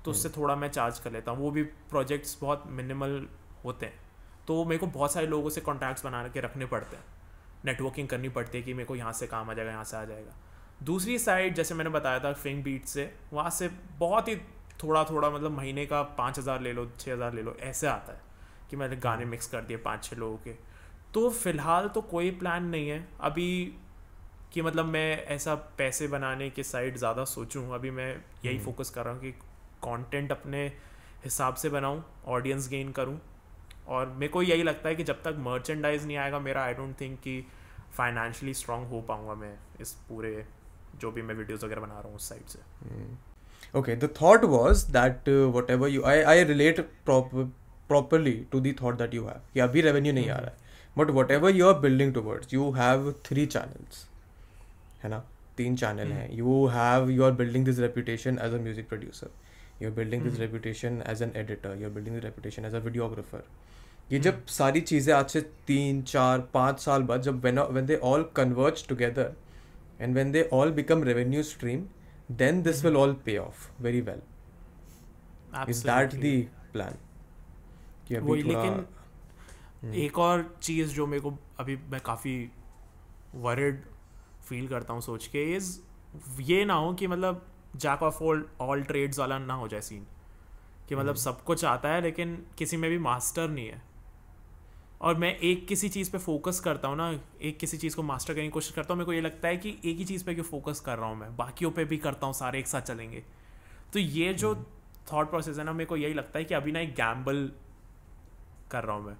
तो उससे हम्म। थोड़ा मैं चार्ज कर लेता हूँ वो भी प्रोजेक्ट्स बहुत मिनिमल होते हैं तो मेरे को बहुत सारे लोगों से कॉन्टैक्ट्स बना के रखने पड़ते हैं नेटवर्किंग करनी पड़ती है कि मेरे को यहाँ से काम आ जाएगा यहाँ से आ जाएगा दूसरी साइड जैसे मैंने बताया था फिंग बीट से वहाँ से बहुत ही थोड़ा थोड़ा मतलब महीने का पाँच हज़ार ले लो छः हज़ार ले लो ऐसे आता है कि मैंने गाने मिक्स कर दिए पाँच छः लोगों के तो फ़िलहाल तो कोई प्लान नहीं है अभी कि मतलब मैं ऐसा पैसे बनाने के साइड ज़्यादा सोचूँ अभी मैं यही फोकस हम्म। कर रहा हूँ कि कंटेंट अपने हिसाब से बनाऊँ ऑडियंस गेन करूँ और मेरे को यही लगता है कि जब तक मर्चेंडाइज नहीं आएगा मेरा आई डोंट थिंक कि फाइनेंशली स्ट्रांग हो पाऊँगा मैं इस पूरे जो भी मैं वीडियोस वगैरह बना रहा हूँ उस साइड से okay the thought was that whatever you I I relate properly to the thought that you have कि अभी रेवेन्यू नहीं आ रहा है but whatever you are building towards you have three channels है ना तीन चैनल hmm. हैं you have you are building this reputation as a music producer you building is reputation as an editor you building is reputation as a videographer ये hmm. जब सारी चीज़ें आज से तीन चार पाँच साल बाद जब when when they all convert together and when they all become revenue stream then this will all pay off very well is that the plan एक और चीज जो मेरे को अभी मैं काफी वर्ड फील करता हूँ सोच के इज ये ना हो कि मतलब jack of all all trades वाला ना हो जाए सीन कि मतलब हम्म। सब कुछ आता है लेकिन किसी में भी मास्टर नहीं है और मैं एक किसी चीज़ पे फोकस करता हूँ ना एक किसी चीज़ को मास्टर करने की कोशिश करता हूँ मेरे को ये लगता है कि एक ही चीज़ पे क्यों फोकस कर रहा हूँ मैं बाकियों पे भी करता हूँ सारे एक साथ चलेंगे तो ये जो थाट हम्म। प्रोसेस है ना मेरे को यही लगता है कि अभी ना एक गैम्बल कर रहा हूँ मैं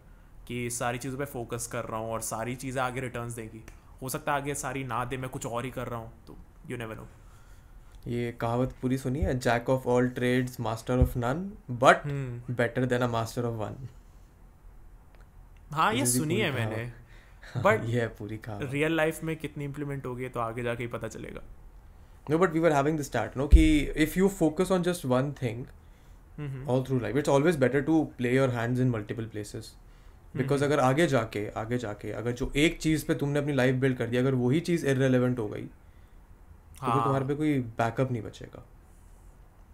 कि सारी चीज़ों पर फोकस कर रहा हूँ और सारी चीज़ें आगे रिटर्न देंगी हो सकता है आगे सारी ना दे मैं कुछ और ही कर रहा हूँ तो यू नेवर नो ये कहावत पूरी सुनी है jack of all trades master of none but better than a master of one हाँ ये सुनी है मैंने बट हाँ, ये है पूरी कहा रियल लाइफ में कितनी इंप्लीमेंट होगी तो आगे जाके ही पता चलेगा no but we were having the start no कि if you focus on just one thing all through life it's always better to play your hands in multiple places because अगर आगे जाके आगे जाके अगर जो एक चीज़ पे तुमने अपनी लाइफ बिल्ड कर दी अगर वही चीज़ इरेलीवेंट हो गई हाँ. तो फिर तुम्हारे पे कोई बैकअप नहीं बचेगा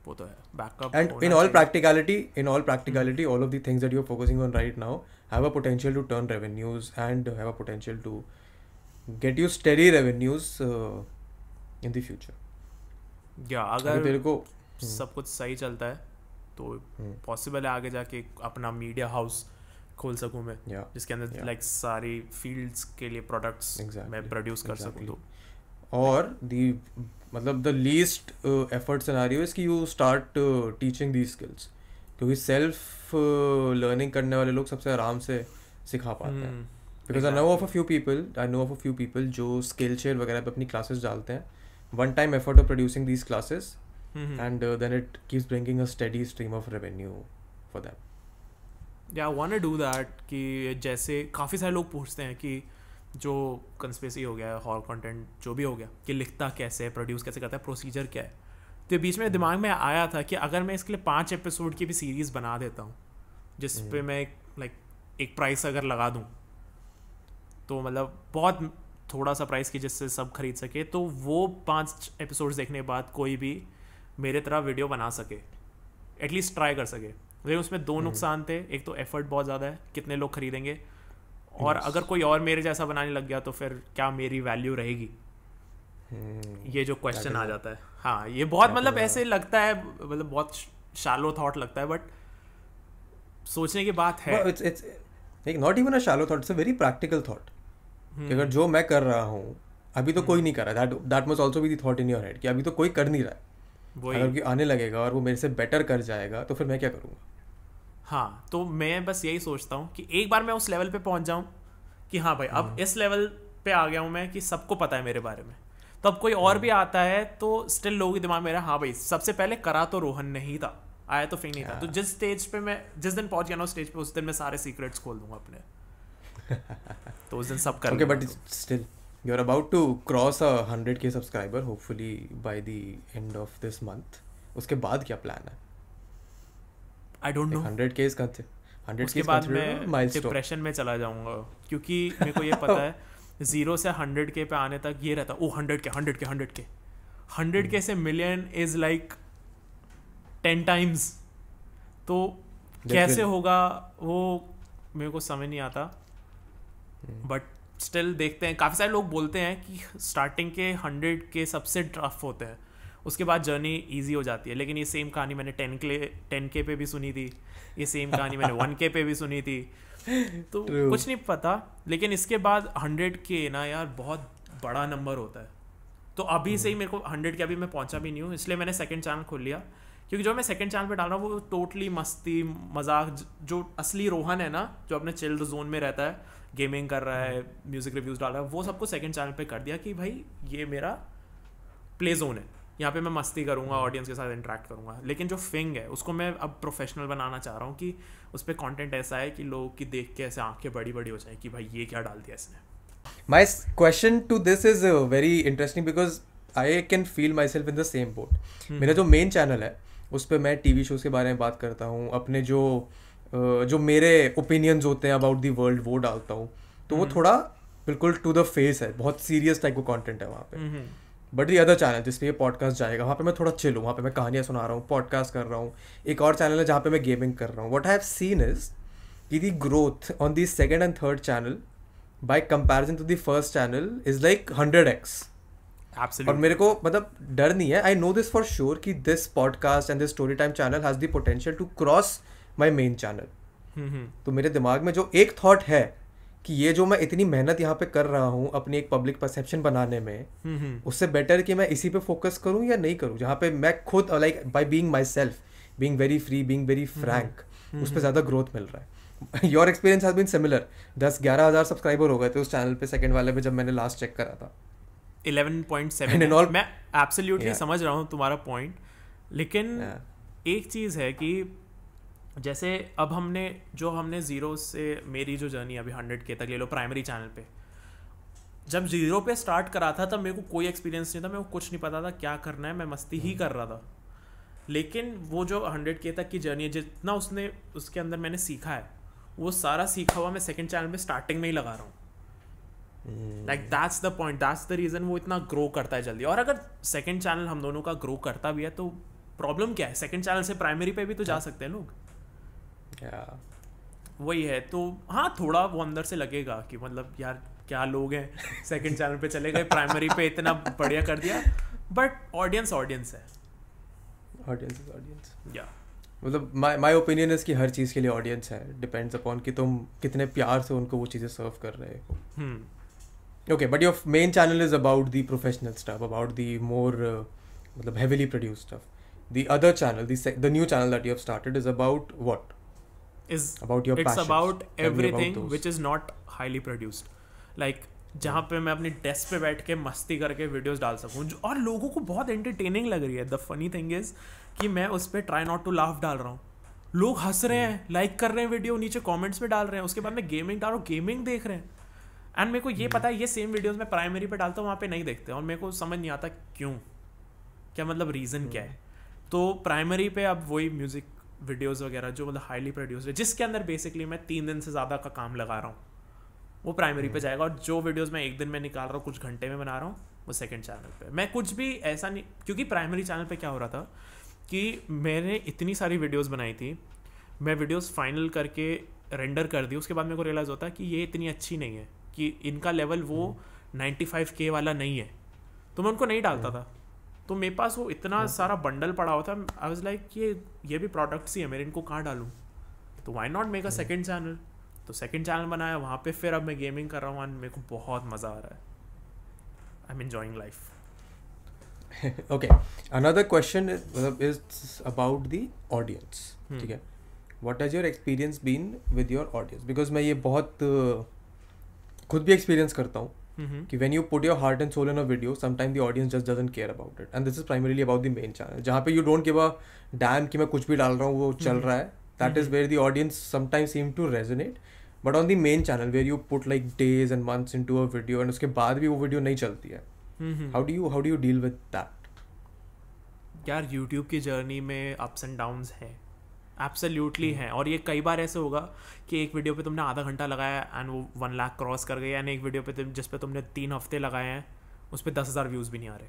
वो तो है backup and in all practicality in all practicality all of the things that you are focusing on right now have a potential to turn revenues and have a potential to get you steady revenues in the future या अगर तेरे को hmm. सब कुछ सही चलता है तो पॉसिबल hmm. है आगे जाके अपना मीडिया हाउस खोल सकूं मैं yeah. जिसके अंदर लाइक yeah. like, सारी फील्ड्स के लिए प्रोडक्ट्स exactly. मैं प्रोड्यूस कर exactly. सकूं तो और दी मतलब the least effort scenario is कि you start teaching the skills क्योंकि सेल्फ लर्निंग uh, करने वाले लोग सबसे आराम से सिखा पाते हैं because I know of a few people I know of a few people जो स्किल शेयर वगैरह पे अपनी क्लासेस डालते हैं one time effort of producing these classes and then it keeps bringing a study stream of revenue for them या want to do that कि जैसे काफ़ी सारे लोग पूछते हैं कि जो कंस्पेसी हो गया हॉर कंटेंट जो भी हो गया कि लिखता कैसे है प्रोड्यूस कैसे करता है प्रोसीजर क्या है तो बीच में दिमाग में आया था कि अगर मैं इसके लिए पाँच एपिसोड की भी सीरीज़ बना देता हूँ जिस हम्म। पर मैं लाइक एक प्राइस अगर लगा दूँ तो मतलब बहुत थोड़ा सा प्राइस की जिससे सब खरीद सके तो वो पाँच एपिसोड्स देखने के बाद कोई भी मेरे तरह वीडियो बना सके एटलीस्ट ट्राई कर सके लेकिन उसमें दो हम्म। नुकसान थे एक तो एफर्ट बहुत ज़्यादा है कितने लोग खरीदेंगे और yes. अगर कोई और मेरे जैसा बनाने लग गया तो फिर क्या मेरी वैल्यू रहेगी hmm. ये जो क्वेश्चन आ जाता है हाँ ये बहुत मतलब ऐसे लगता है मतलब बहुत शालो थॉट लगता है बट सोचने की बात है not even a shallow thought it's a very practical thought अगर जो मैं कर रहा हूँ अभी तो hmm. कोई नहीं कर रहा that that must also be thought in your head कि अभी तो कोई कर नहीं रहा है अगर आने लगेगा और वो मेरे से बेटर कर जाएगा तो फिर मैं क्या करूँगा हाँ तो मैं बस यही सोचता हूँ कि एक बार मैं उस लेवल पे पहुँच जाऊँ कि हाँ भाई अब हम्म। इस लेवल पे आ गया हूँ मैं कि सबको पता है मेरे बारे में तो अब कोई और हम्म। भी आता है तो स्टिल लोगों के दिमाग मेरा हाँ भाई सबसे पहले करा तो रोहन नहीं था आया तो फिर नहीं था तो हाँ। जिस स्टेज पे मैं जिस दिन पहुंच गया ना स्टेज पे उस दिन मैं सारे सीक्रेट्स खोल दूंगा अपने तो उस दिन सब कर okay but still you are about to cross a hundred K subscriber hopefully by the end of this month उसके बाद क्या प्लान है I don't know hundred K's का हंड्रेड के बाद मैं डिप्रेशन में चला जाऊंगा क्योंकि मेरे को ये पता है जीरो से हंड्रेड के पे आने तक ये रहता oh hundred K hundred K hundred K hundred K से million is like ten times तो कैसे होगा वो मेरे को समझ नहीं आता बट hmm. स्टिल देखते हैं काफ़ी सारे लोग बोलते हैं कि स्टार्टिंग के हंड्रेड के सबसे टफ होते हैं उसके बाद जर्नी ईजी हो जाती है लेकिन ये सेम कहानी मैंने टेन के टेन के पे भी सुनी थी ये सेम कहानी मैंने वन के पे भी सुनी थी तो True. कुछ नहीं पता लेकिन इसके बाद हंड्रेड के ना यार बहुत बड़ा नंबर होता है तो अभी से ही मेरे को हंड्रेड के अभी मैं पहुंचा भी नहीं हूँ इसलिए मैंने सेकंड चैनल खोल लिया क्योंकि जो मैं सेकंड चैनल पे डाल रहा हूँ वो टोटली मस्ती मजाक जो असली रोहन है ना जो अपने चिल्ड जोन में रहता है गेमिंग कर रहा है म्यूजिक रिव्यूज डाल रहा है वो सबको सेकंड चैनल पे कर दिया कि भाई ये मेरा प्ले जोन है यहाँ पे मैं मस्ती करूँगा ऑडियंस के साथ इंटरेक्ट करूँगा लेकिन जो फिंग है उसको मैं अब प्रोफेशनल बनाना चाह रहा हूँ कि उस पर कॉन्टेंट ऐसा है कि लोग की देख के ऐसे आंखें बड़ी बड़ी हो जाए कि भाई ये क्या डाल दिया इसने my question to this is very interesting because I can feel myself in the same boat मेरा जो मेन चैनल है उस पर मैं टी वी शोज़ के बारे में बात करता हूँ अपने जो uh, जो मेरे ओपिनियंस होते हैं अबाउट दी वर्ल्ड वो डालता हूँ तो वो hmm. थोड़ा बिल्कुल टू द फेस है बहुत सीरियस टाइप का कॉन्टेंट है वहाँ पे hmm, hmm. But the other channel जिस पर ये पॉडकास्ट जाएगा वहाँ पे मैं थोड़ा चिल हूँ वहाँ पे मैं कहानियाँ सुना रहा हूँ पॉडकास्ट कर रहा हूँ एक और चैनल है जहाँ पे मैं गेमिंग कर रहा हूँ वट हैव सीन इज कि the growth on the second and third channel by comparison to the first channel is like hundred X और मेरे को मतलब डर नहीं है I know this for sure कि this podcast and this story time channel has the potential to cross my main channel तो मेरे दिमाग में जो एक थाट है कि ये जो मैं इतनी मेहनत यहाँ पे कर रहा हूँ अपनी एक पब्लिक परसेप्शन बनाने में हम्म, हम्म। उससे बेटर कि मैं इसी पे फोकस करूँ या नहीं करूँ जहाँ पे मैं खुद like by being myself being very free being very frank उस पर ज़्यादा ग्रोथ मिल रहा है your experience has been similar दस ग्यारह हज़ार सब्सक्राइबर हो गए थे उस चैनल पे सेकंड वाले में जब मैंने लास्ट चेक करा था 11.7 all, मैं एब्सोल्यूटली समझ रहा हूँ तुम्हारा पॉइंट लेकिन yeah. एक चीज़ है कि जैसे अब हमने जो हमने ज़ीरो से मेरी जो जर्नी अभी हंड्रेड के तक ले लो प्राइमरी चैनल पे जब ज़ीरो पे स्टार्ट करा था तब मेरे को कोई एक्सपीरियंस नहीं था मेरे को कुछ नहीं पता था क्या करना है मैं मस्ती ही हम्म। कर रहा था लेकिन वो जो हंड्रेड के तक की जर्नी है जितना उसने उसके अंदर मैंने सीखा है वो सारा सीखा हुआ मैं सेकेंड चैनल में स्टार्टिंग में ही लगा रहा हूँ like that's the point that's the reason वो इतना ग्रो करता है जल्दी और अगर सेकेंड चैनल हम दोनों का ग्रो करता भी है तो प्रॉब्लम क्या है सेकेंड चैनल से प्राइमरी पे भी तो जा हाँ। सकते हैं लोग yeah. वही है तो हाँ थोड़ा वो अंदर से लगेगा कि मतलब यार क्या लोग हैं सेकंड चैनल पे चले गए प्राइमरी पे इतना बढ़िया कर दिया बट ऑडियंस ऑडियंस है ऑडियंस ऑडियंस या मतलब माय माई ओपिनियन इज कि हर चीज़ के लिए ऑडियंस है डिपेंड्स अपॉन कि तुम कितने प्यार से उनको वो चीज़ें सर्व कर रहे हो okay but your main channel is about the professional stuff about the more मतलब heavily produce stuff the other channel the new channel that you have started is about what is about your it's about everything about which is not highly produced like जहाँ पे मैं अपने desk पे बैठ के मस्ती करके वीडियोस डाल सकूँ और लोगों को बहुत एंटरटेनिंग लग रही है द फनी थिंग इज कि मैं उस पर ट्राई नॉट टू लाफ डाल रहा हूँ लोग हंस रहे हैं लाइक hmm. कर रहे हैं वीडियो नीचे कमेंट्स में डाल रहे हैं उसके बाद मैं गेमिंग डाल रहा हूँ गेमिंग देख रहे हैं एंड मेरे को ये hmm. पता है ये सेम वीडियोस मैं प्राइमरी पे डालता हूँ वहाँ पे नहीं देखते और मेरे को समझ नहीं आता क्यों क्या मतलब रीज़न hmm. क्या है तो प्राइमरी पे अब वही म्यूज़िक वीडियोज़ वगैरह जो मतलब हाईली प्रोड्यूस्ड है जिसके अंदर बेसिकली मैं तीन दिन से ज़्यादा का काम लगा रहा हूँ वो प्राइमरी पे हम्म। जाएगा और जो वीडियोज़ मैं एक दिन में निकाल रहा हूँ कुछ घंटे में बना रहा हूँ वो सेकेंड चैनल पर मैं कुछ भी ऐसा नहीं क्योंकि प्राइमरी चैनल पर क्या हो रहा था कि मैंने इतनी सारी वीडियोज़ बनाई थी मैं वीडियोज़ फाइनल करके रेंडर कर दी उसके बाद मेरे को रियलाइज़ होता कि ये इतनी अच्छी नहीं है कि इनका लेवल वो नाइन्टी फाइव के वाला नहीं है तो मैं उनको नहीं डालता हम्म। था तो मेरे पास वो इतना हाँ। सारा बंडल पड़ा हुआ था आई वॉज लाइक ये ये भी प्रोडक्ट्स ही है मेरे इनको कहाँ डालूँ तो why not make a second channel तो सेकेंड चैनल बनाया वहाँ पे फिर अब मैं गेमिंग कर रहा हूँ मेरे को बहुत मज़ा आ रहा है I am enjoying life okay another question मतलब इज अबाउट द ऑडियंस ठीक है what has your experience been with your audience because मैं ये बहुत खुद भी एक्सपीरियंस करता हूँ Mm-hmm. कि when you put your heart and soul in a video sometime the audience just doesn't care about it and this is primarily about the main channel जहाँ पे you don't give a damn कि मैं कुछ भी डाल रहा हूँ वो mm-hmm. चल रहा है that is where the audience sometimes seem to resonate but on the main channel where you put like days and months into a video and उसके बाद भी वो वीडियो नहीं चलती है how do you how do you deal with that यार YouTube की journey में अप्स एंड डाउन्स हैं एब्सोल्यूटली hmm. है और ये कई बार ऐसे होगा कि एक वीडियो पे तुमने आधा घंटा लगाया एंड वो वन लाख क्रॉस कर गया एंड एक वीडियो पे जिस पे तुमने तीन हफ्ते लगाए हैं उस पर दस हज़ार व्यूज़ भी नहीं आ रहे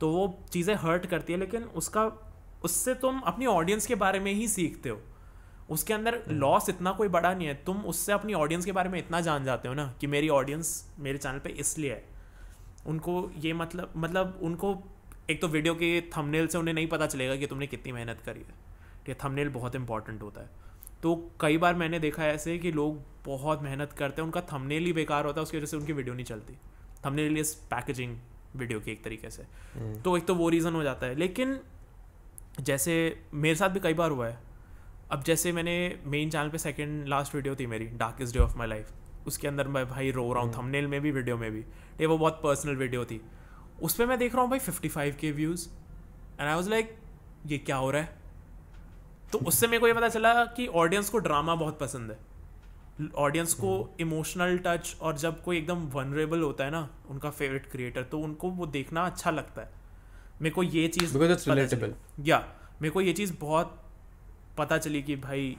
तो वो चीज़ें हर्ट करती है लेकिन उसका उससे तुम अपनी ऑडियंस के बारे में ही सीखते हो उसके अंदर लॉस hmm. इतना कोई बड़ा नहीं है तुम उससे अपनी ऑडियंस के बारे में इतना जान जाते हो ना कि मेरी ऑडियंस मेरे चैनल पर इसलिए है उनको ये मतलब मतलब उनको एक तो वीडियो के थंबनेल से उन्हें नहीं पता चलेगा कि तुमने कितनी मेहनत करी है कि थंबनेल बहुत इंपॉर्टेंट होता है तो कई बार मैंने देखा है ऐसे कि लोग बहुत मेहनत करते हैं उनका थंबनेल ही बेकार होता है उसकी वजह से उनकी वीडियो नहीं चलती थंबनेल इज पैकेजिंग वीडियो की एक तरीके से हम्म। तो एक तो वो रीज़न हो जाता है लेकिन जैसे मेरे साथ भी कई बार हुआ है अब जैसे मैंने मेन चैनल पे सेकंड लास्ट वीडियो थी मेरी darkest day of my life उसके अंदर मैं भाई रो रहा हूँ थंबनेल हम्म। में भी वीडियो में भी ये वो बहुत पर्सनल वीडियो थी उस पर मैं देख रहा हूँ भाई fifty five K views and I was like ये क्या हो रहा है तो उससे मेरे को ये पता चला कि ऑडियंस को ड्रामा बहुत पसंद है ऑडियंस को इमोशनल टच और जब कोई एकदम वनरेबल होता है ना उनका फेवरेट क्रिएटर तो उनको वो देखना अच्छा लगता है मेरे को ये चीज़ या मेरे को ये चीज़ बहुत पता चली कि भाई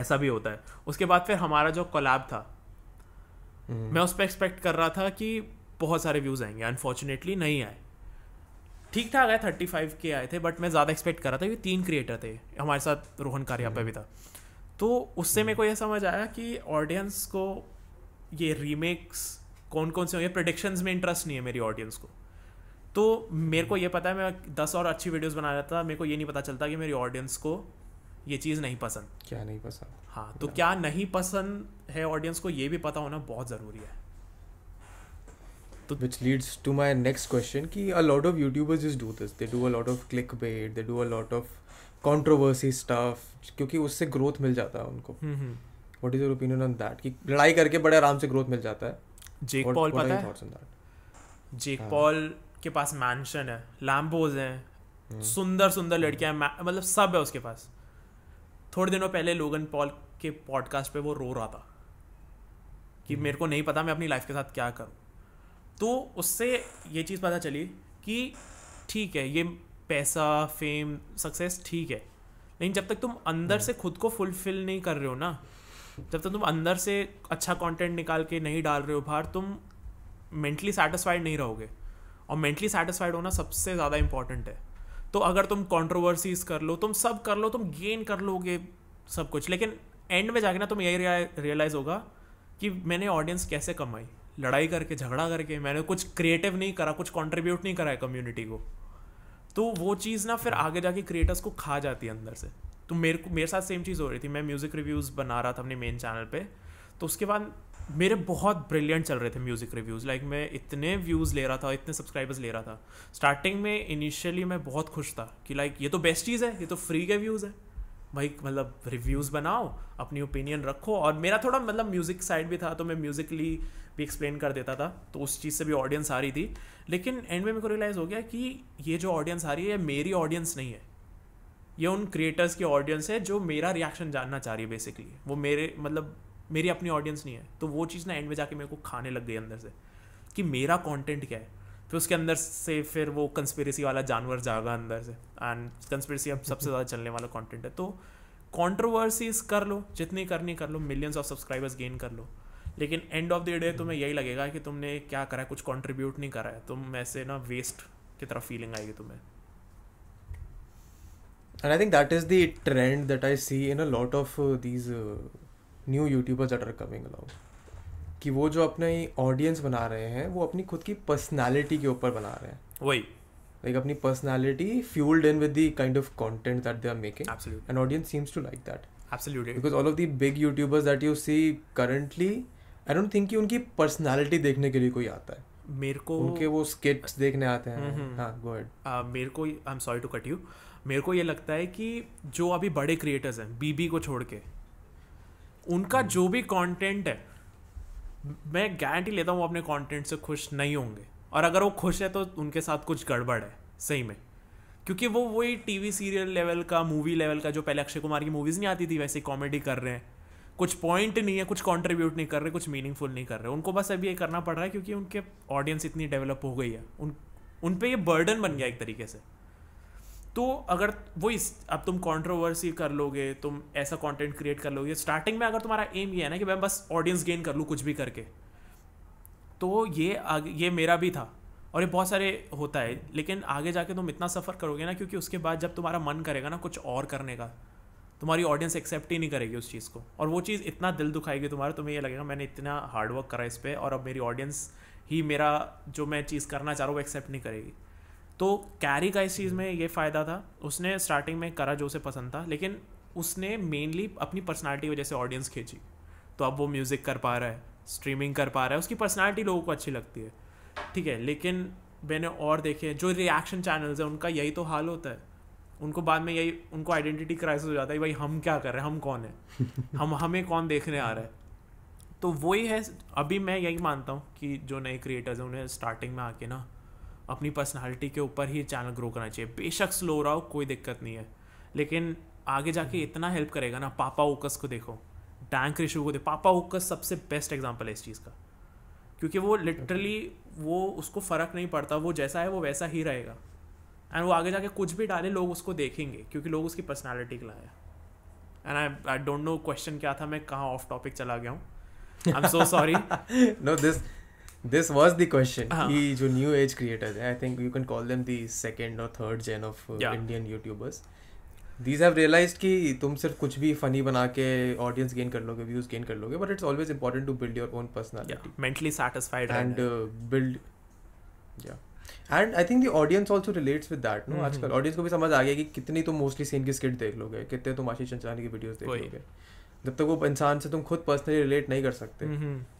ऐसा भी होता है उसके बाद फिर हमारा जो कोलैब था हम्म। मैं उस पर एक्सपेक्ट कर रहा था कि बहुत सारे व्यूज़ आएंगे अनफॉर्चुनेटली नहीं आए ठीक ठाक आए थर्टी फाइव के आए थे बट मैं ज़्यादा एक्सपेक्ट कर रहा था ये तीन क्रिएटर थे हमारे साथ रोहन कार्यापा भी था तो उससे मेरे को ये समझ आया कि ऑडियंस को ये रीमेक्स कौन कौन से होंगे प्रडिक्शंस में इंटरेस्ट नहीं है मेरी ऑडियंस को तो मेरे को ये पता है मैं दस और अच्छी वीडियोस बना रहा था मेरे को ये नहीं पता चलता कि मेरी ऑडियंस को ये चीज़ नहीं पसंद क्या नहीं पसंद हाँ तो क्या नहीं पसंद है ऑडियंस को ये भी पता होना बहुत ज़रूरी है तो which leads to my next question कि a lot of YouTubers is do this they do a lot of clickbait they do a lot of controversy stuff क्योंकि उससे ग्रोथ मिल जाता है उनको what is your opinion on that कि लड़ाई करके बड़े आराम से ग्रोथ मिल जाता है जेक पॉल पता है जेक पॉल हाँ। के पास मैंशन है लैम्बोज हैं हम्म। सुंदर सुंदर लड़कियां मतलब सब है उसके पास थोड़े दिनों पहले लोगन पॉल के पॉडकास्ट पे वो रो रहा था कि हम्म। मेरे को नहीं पता मैं अपनी लाइफ के साथ क्या करूँ तो उससे ये चीज़ पता चली कि ठीक है ये पैसा फेम सक्सेस ठीक है लेकिन जब तक तुम अंदर हम्म। से खुद को फुलफिल नहीं कर रहे हो ना जब तक तुम अंदर से अच्छा कंटेंट निकाल के नहीं डाल रहे हो बाहर तुम मेंटली सेटिस्फाइड नहीं रहोगे और मेंटली सेटिस्फाइड होना सबसे ज़्यादा इंपॉर्टेंट है तो अगर तुम कॉन्ट्रोवर्सीज कर लो तुम सब कर लो तुम गेन कर लोगे सब कुछ लेकिन एंड में जाके ना तुम यही रियलाइज़ होगा कि मैंने ऑडियंस कैसे कमाई लड़ाई करके झगड़ा करके मैंने कुछ क्रिएटिव नहीं करा कुछ कंट्रीब्यूट नहीं करा है कम्युनिटी को तो वो चीज़ ना फिर आगे जाके क्रिएटर्स को खा जाती है अंदर से तो मेरे को मेरे साथ सेम चीज़ हो रही थी मैं म्यूज़िक रिव्यूज़ बना रहा था अपने मेन चैनल पे तो उसके बाद मेरे बहुत ब्रिलियंट चल रहे थे म्यूज़िक रिव्यूज़ लाइक मैं इतने व्यूज़ ले रहा था इतने सब्सक्राइबर्स ले रहा था स्टार्टिंग में इनिशियली मैं बहुत खुश था कि लाइक ये तो बेस्ट चीज़ है ये तो फ्री के व्यूज़ है भाई मतलब रिव्यूज़ बनाओ अपनी ओपिनियन रखो और मेरा थोड़ा मतलब म्यूज़िक साइड भी था तो मैं म्यूज़िकली भी एक्सप्लेन कर देता था तो उस चीज़ से भी ऑडियंस आ रही थी लेकिन एंड में मेरे को रियलाइज़ हो गया कि ये जो ऑडियंस आ रही है ये मेरी ऑडियंस नहीं है ये उन क्रिएटर्स की ऑडियंस है जो मेरा रिएक्शन जानना चाह रही है बेसिकली वो मेरे मतलब मेरी अपनी ऑडियंस नहीं है तो वो चीज़ ना एंड में जाके मेरे को खाने लग गई अंदर से कि मेरा कॉन्टेंट क्या है फिर उसके अंदर से फिर वो कंस्पेरेसी वाला जानवर जाएगा अंदर से एंड कंस्पेरेसी अब सबसे ज़्यादा चलने वाला कॉन्टेंट है तो कॉन्ट्रोवर्सीज कर लो जितनी करनी कर लो मिलियंस ऑफ सब्सक्राइबर्स गेन कर लो लेकिन एंड ऑफ द डे तुम्हें यही लगेगा कि तुमने क्या करा है कुछ कंट्रीब्यूट नहीं करा है तुम ऐसे ना वेस्ट की तरफ फीलिंग आएगी तुम्हें and i think that is the trend that i see in a lot of uh, these uh, new youtubers that are coming along कि वो जो अपने ऑडियंस बना रहे हैं वो अपनी खुद की पर्सनैलिटी के ऊपर बना रहे हैं वही लाइक अपनी personality fueled in with the kind of content that they are making and audience seems to like that absolutely because all of the big YouTubers that you see currently I don't think कि उनकी personality देखने के लिए कोई आता है मेरे को उनके वो स्किट्स देखने आते हैं हां गो अहेड मेरे को I am sorry to cut you मेरे को ये लगता है कि जो अभी बड़े क्रिएटर्स हैं बीबी को छोड़ के उनका हम्म। जो भी कंटेंट है मैं गारंटी लेता हूँ वो अपने कॉन्टेंट से खुश नहीं होंगे और अगर वो खुश है तो उनके साथ कुछ गड़बड़ है सही में क्योंकि वो वही टी सीरियल लेवल का मूवी लेवल का जो पहले अक्षय कुमार की मूवीज़ नहीं आती थी वैसे कॉमेडी कर रहे हैं कुछ पॉइंट नहीं है कुछ कंट्रीब्यूट नहीं कर रहे कुछ मीनिंगफुल नहीं कर रहे उनको बस अभी ये करना पड़ रहा है क्योंकि उनके ऑडियंस इतनी डेवलप हो गई है उन उन पर ये बर्डन बन गया एक तरीके से तो अगर वो इस अब तुम कंट्रोवर्सी कर लोगे तुम ऐसा कंटेंट क्रिएट कर लोगे स्टार्टिंग में अगर तुम्हारा एम ये है ना कि मैं बस ऑडियंस गेन कर लूँ कुछ भी करके तो ये आगे ये मेरा भी था और ये बहुत सारे होता है लेकिन आगे जाके तुम इतना सफ़र करोगे ना क्योंकि उसके बाद जब तुम्हारा मन करेगा ना कुछ और करने का तुम्हारी ऑडियंस एक्सेप्ट ही नहीं करेगी उस चीज़ को और वो चीज़ इतना दिल दुखाएगी तुम्हारा तुम्हें ये लगेगा मैंने इतना हार्डवर्क करा इस पर और अब मेरी ऑडियंस ही मेरा जो मैं चीज़ करना चाह रहा हूँ वो एक्सेप्ट नहीं करेगी तो कैरी का इस चीज़ में ये फ़ायदा था उसने स्टार्टिंग में करा जो उसे पसंद था लेकिन उसने मेनली अपनी पर्सनैलिटी की वजह से ऑडियंस खींची तो अब वो म्यूज़िक कर पा रहा है स्ट्रीमिंग कर पा रहा है उसकी पर्सनैलिटी लोगों को अच्छी लगती है ठीक है लेकिन मैंने और देखे जो रिएक्शन चैनल्स हैं उनका यही तो हाल होता है उनको बाद में यही उनको आइडेंटिटी क्राइसिस हो जाता है भाई हम क्या कर रहे हैं हम कौन है हम हमें कौन देखने आ रहा है तो वही है अभी मैं यही मानता हूँ कि जो नए क्रिएटर्स हैं उन्हें स्टार्टिंग में आके ना अपनी पर्सनालिटी के ऊपर ही चैनल ग्रो करना चाहिए बेशक स्लो रहा हो कोई दिक्कत नहीं है लेकिन आगे जाके हम्म। इतना हेल्प करेगा ना पापा ओकस को देखो डैंक रिशू को देखो पापा ओकस सबसे बेस्ट एग्जाम्पल है इस चीज़ का क्योंकि वो लिटरली वो उसको फ़र्क नहीं पड़ता वो जैसा है वो वैसा ही रहेगा एंड वो आगे जाके कुछ भी डाले लोग उसको देखेंगे क्योंकि लोग उसकी पर्सनैलिटी के लाए and I I don't know question क्या था मैं कहाँ ऑफ टॉपिक चला गया हूँ I am so sorry no this this was the question uh-huh. ki jo new age creators i think you can call them the second or third gen of uh, yeah. indian youtubers these have realized कि तुम सिर्फ कुछ भी funny बना के audience gain कर लोगे views gain कर लोगे but it's always important to build your own personality mentally satisfied and build या and I think the audience also relates with that no आजकल ऑडियंस को भी समझ आ गया कि कितनी तुम मोस्टली सीन की स्किट देख लोगे कितने तुम आशीष चंचानी की वीडियोस देख लोगे जब तक वो इंसान से तुम खुद पर्सनली रिलेट नहीं कर सकते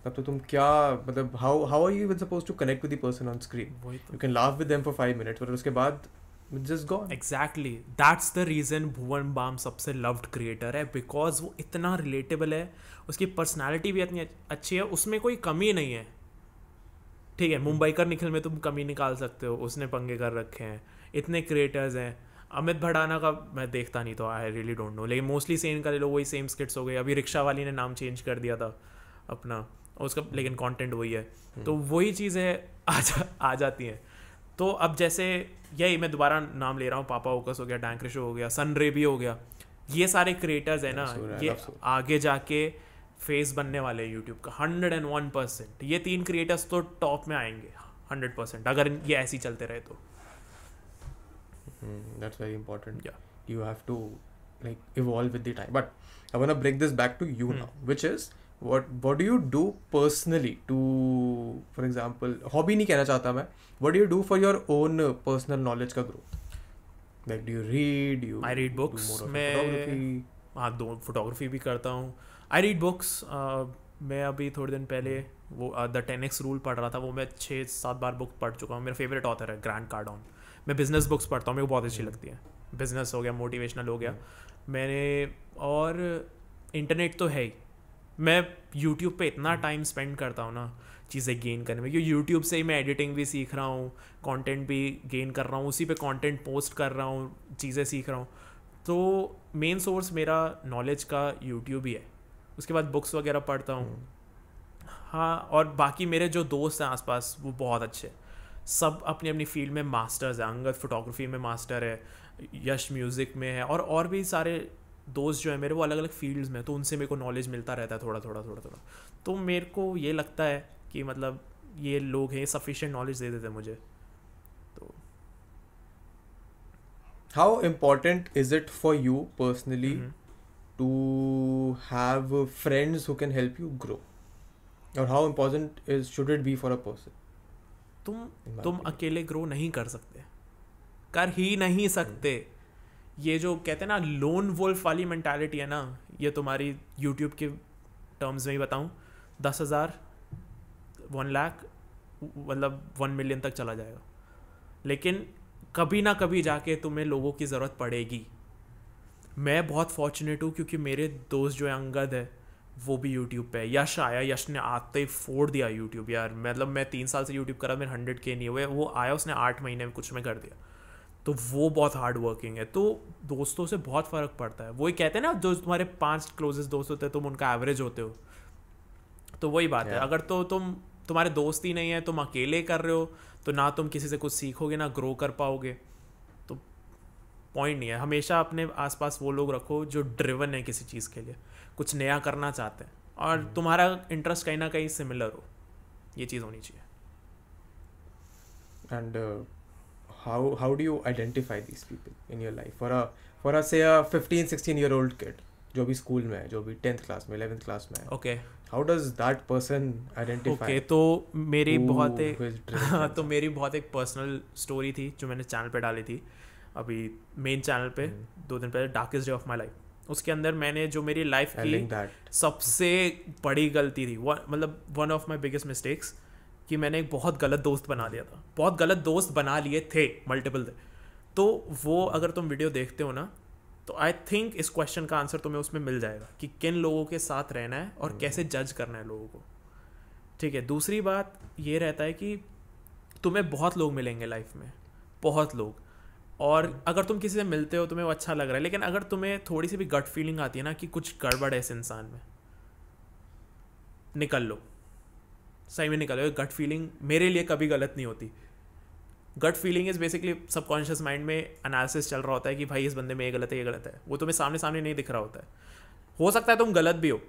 तब तो तुम क्या मतलब how how are you even suppose to connect with the person on screen you can laugh with them for five minutes और उसके बाद just gone exactly that's the reason Bhuvan Bam सबसे लव्ड क्रिएटर है बिकॉज वो इतना रिलेटेबल है उसकी personality भी इतनी अच्छी है उसमें कोई कमी नहीं है ठीक है मुंबई कर निखिल में तुम कमी निकाल सकते हो उसने पंगे कर रखे हैं इतने क्रिएटर्स हैं अमित भड़ाना का मैं देखता नहीं तो आई रियली डोंट नो लेकिन मोस्टली सेम का ले लो वही सेम स्किट्स हो गए अभी रिक्शा वाली ने नाम चेंज कर दिया था अपना और उसका लेकिन कंटेंट वही है हम्म। तो वही चीज़ें आ जा आ जाती हैं तो अब जैसे यही मैं दोबारा नाम ले रहा हूँ पापा ओकस हो गया डैंक्रिश हो गया सन रेबी हो गया ये सारे क्रिएटर्स है ना ये आगे जाके फेस बनने वाले हैं यूट्यूब का हंड्रेड एंड वन परसेंट ये तीन क्रिएटर्स तो टॉप में आएंगे हंड्रेड परसेंट अगर ये ऐसे ही चलते रहे तो Mm, that's very important. Yeah. You have to like evolve with the time. But I want to break this back to you mm. now, which is what what do you do personally to for example hobby nahi kehna chahta main what do you do for your own personal knowledge ka growth like do you read do you I read books मैं हाँ दो photography भी करता हूँ I read books मैं अभी थोड़े दिन पहले वो द टेन एक्स रूल पढ़ रहा था वो मैं छः सात बार बुक पढ़ चुका हूँ मेरा फेवरेट ऑथर है ग्रैंड कार्डॉन मैं बिज़नेस बुक्स पढ़ता हूँ मेरे को बहुत अच्छी हम्म। लगती है बिज़नेस हो गया मोटिवेशनल हो गया हम्म। मैंने और इंटरनेट तो है ही मैं यूट्यूब पे इतना टाइम हम्म। स्पेंड करता हूँ ना चीज़ें गेन करने में क्योंकि यूट्यूब से ही मैं एडिटिंग भी सीख रहा हूँ कंटेंट भी गेन कर रहा हूँ उसी पे कंटेंट पोस्ट कर रहा हूँ चीज़ें सीख रहा हूँ तो मेन सोर्स मेरा नॉलेज का यूट्यूब ही है उसके बाद बुक्स वगैरह पढ़ता हूँ हाँ और बाकी मेरे जो दोस्त हैं आसपास वो बहुत अच्छे हैं सब अपनी अपनी फील्ड में मास्टर्स हैं अंगद फोटोग्राफी में मास्टर है यश म्यूज़िक में है और और भी सारे दोस्त जो है मेरे वो अलग अलग फील्ड्स में तो उनसे मेरे को नॉलेज मिलता रहता है थोड़ा थोड़ा थोड़ा थोड़ा तो मेरे को ये लगता है कि मतलब ये लोग हैं सफिशेंट नॉलेज दे देते मुझे तो how important is it for you personally to have friends who can help you grow और how important is should it be for a person तुम तुम अकेले ग्रो नहीं कर सकते कर ही नहीं सकते ये जो कहते हैं ना लोन वोल्फ वाली मैंटेलिटी है ना ये तुम्हारी यूट्यूब के टर्म्स में ही बताऊँ दस हज़ार वन लाख मतलब वन मिलियन तक चला जाएगा लेकिन कभी ना कभी जाके तुम्हें लोगों की ज़रूरत पड़ेगी मैं बहुत फॉर्चुनेट हूँ क्योंकि मेरे दोस्त जो है अंगद है वो भी यूट्यूब पे यश आया यश ने आते ही फोड़ दिया यूट्यूब यार मतलब मैं तीन साल से यूट्यूब करा मेरे हंड्रेड के नहीं हुए वो आया उसने आठ महीने में कुछ में कर दिया तो वो बहुत हार्ड वर्किंग है तो दोस्तों से बहुत फ़र्क पड़ता है वही कहते हैं ना जो तुम्हारे पांच क्लोजेस्ट दोस्त होते हैं तुम उनका एवरेज होते हो तो वही बात yeah. है अगर तो तुम तुम्हारे दोस्त ही नहीं है तुम अकेले कर रहे हो तो ना तुम किसी से कुछ सीखोगे ना ग्रो कर पाओगे तो पॉइंट नहीं है हमेशा अपने आसपास वो लोग रखो जो ड्रिवन है किसी चीज़ के लिए कुछ नया करना चाहते हैं और हम्म। तुम्हारा इंटरेस्ट कहीं ना कहीं सिमिलर हो ये चीज़ होनी चाहिए and how how do you identify this people in your life for for a say say a 15 16 year जो भी स्कूल में है जो भी टेंथ क्लास में इलेवेंथ क्लास में okay how does that person identify तो, हाँ, तो मेरी बहुत एक तो मेरी बहुत एक पर्सनल स्टोरी थी जो मैंने चैनल पे डाली थी अभी मेन चैनल पे हम्म। दो दिन पहले darkest day of my life उसके अंदर मैंने जो मेरी लाइफ की सबसे बड़ी गलती थी मतलब one of my biggest mistakes कि मैंने एक बहुत गलत दोस्त बना लिया था बहुत गलत दोस्त बना लिए थे मल्टीपल तो वो अगर तुम वीडियो देखते हो ना तो आई थिंक इस क्वेश्चन का आंसर तुम्हें उसमें मिल जाएगा कि किन लोगों के साथ रहना है और hmm. कैसे जज करना है लोगों को ठीक है दूसरी बात ये रहता है कि तुम्हें बहुत लोग मिलेंगे लाइफ में बहुत लोग और अगर तुम किसी से मिलते हो तुम्हें वो अच्छा लग रहा है लेकिन अगर तुम्हें थोड़ी सी भी गट फीलिंग आती है ना कि कुछ गड़बड़ है इस इंसान में निकल लो सही में निकल लो गट फीलिंग मेरे लिए कभी गलत नहीं होती gut feeling is basically subconscious mind में एनालिसिस चल रहा होता है कि भाई इस बंदे में ये गलत है ये गलत है वो तुम्हें सामने सामने नहीं दिख रहा होता है हो सकता है तुम गलत भी हो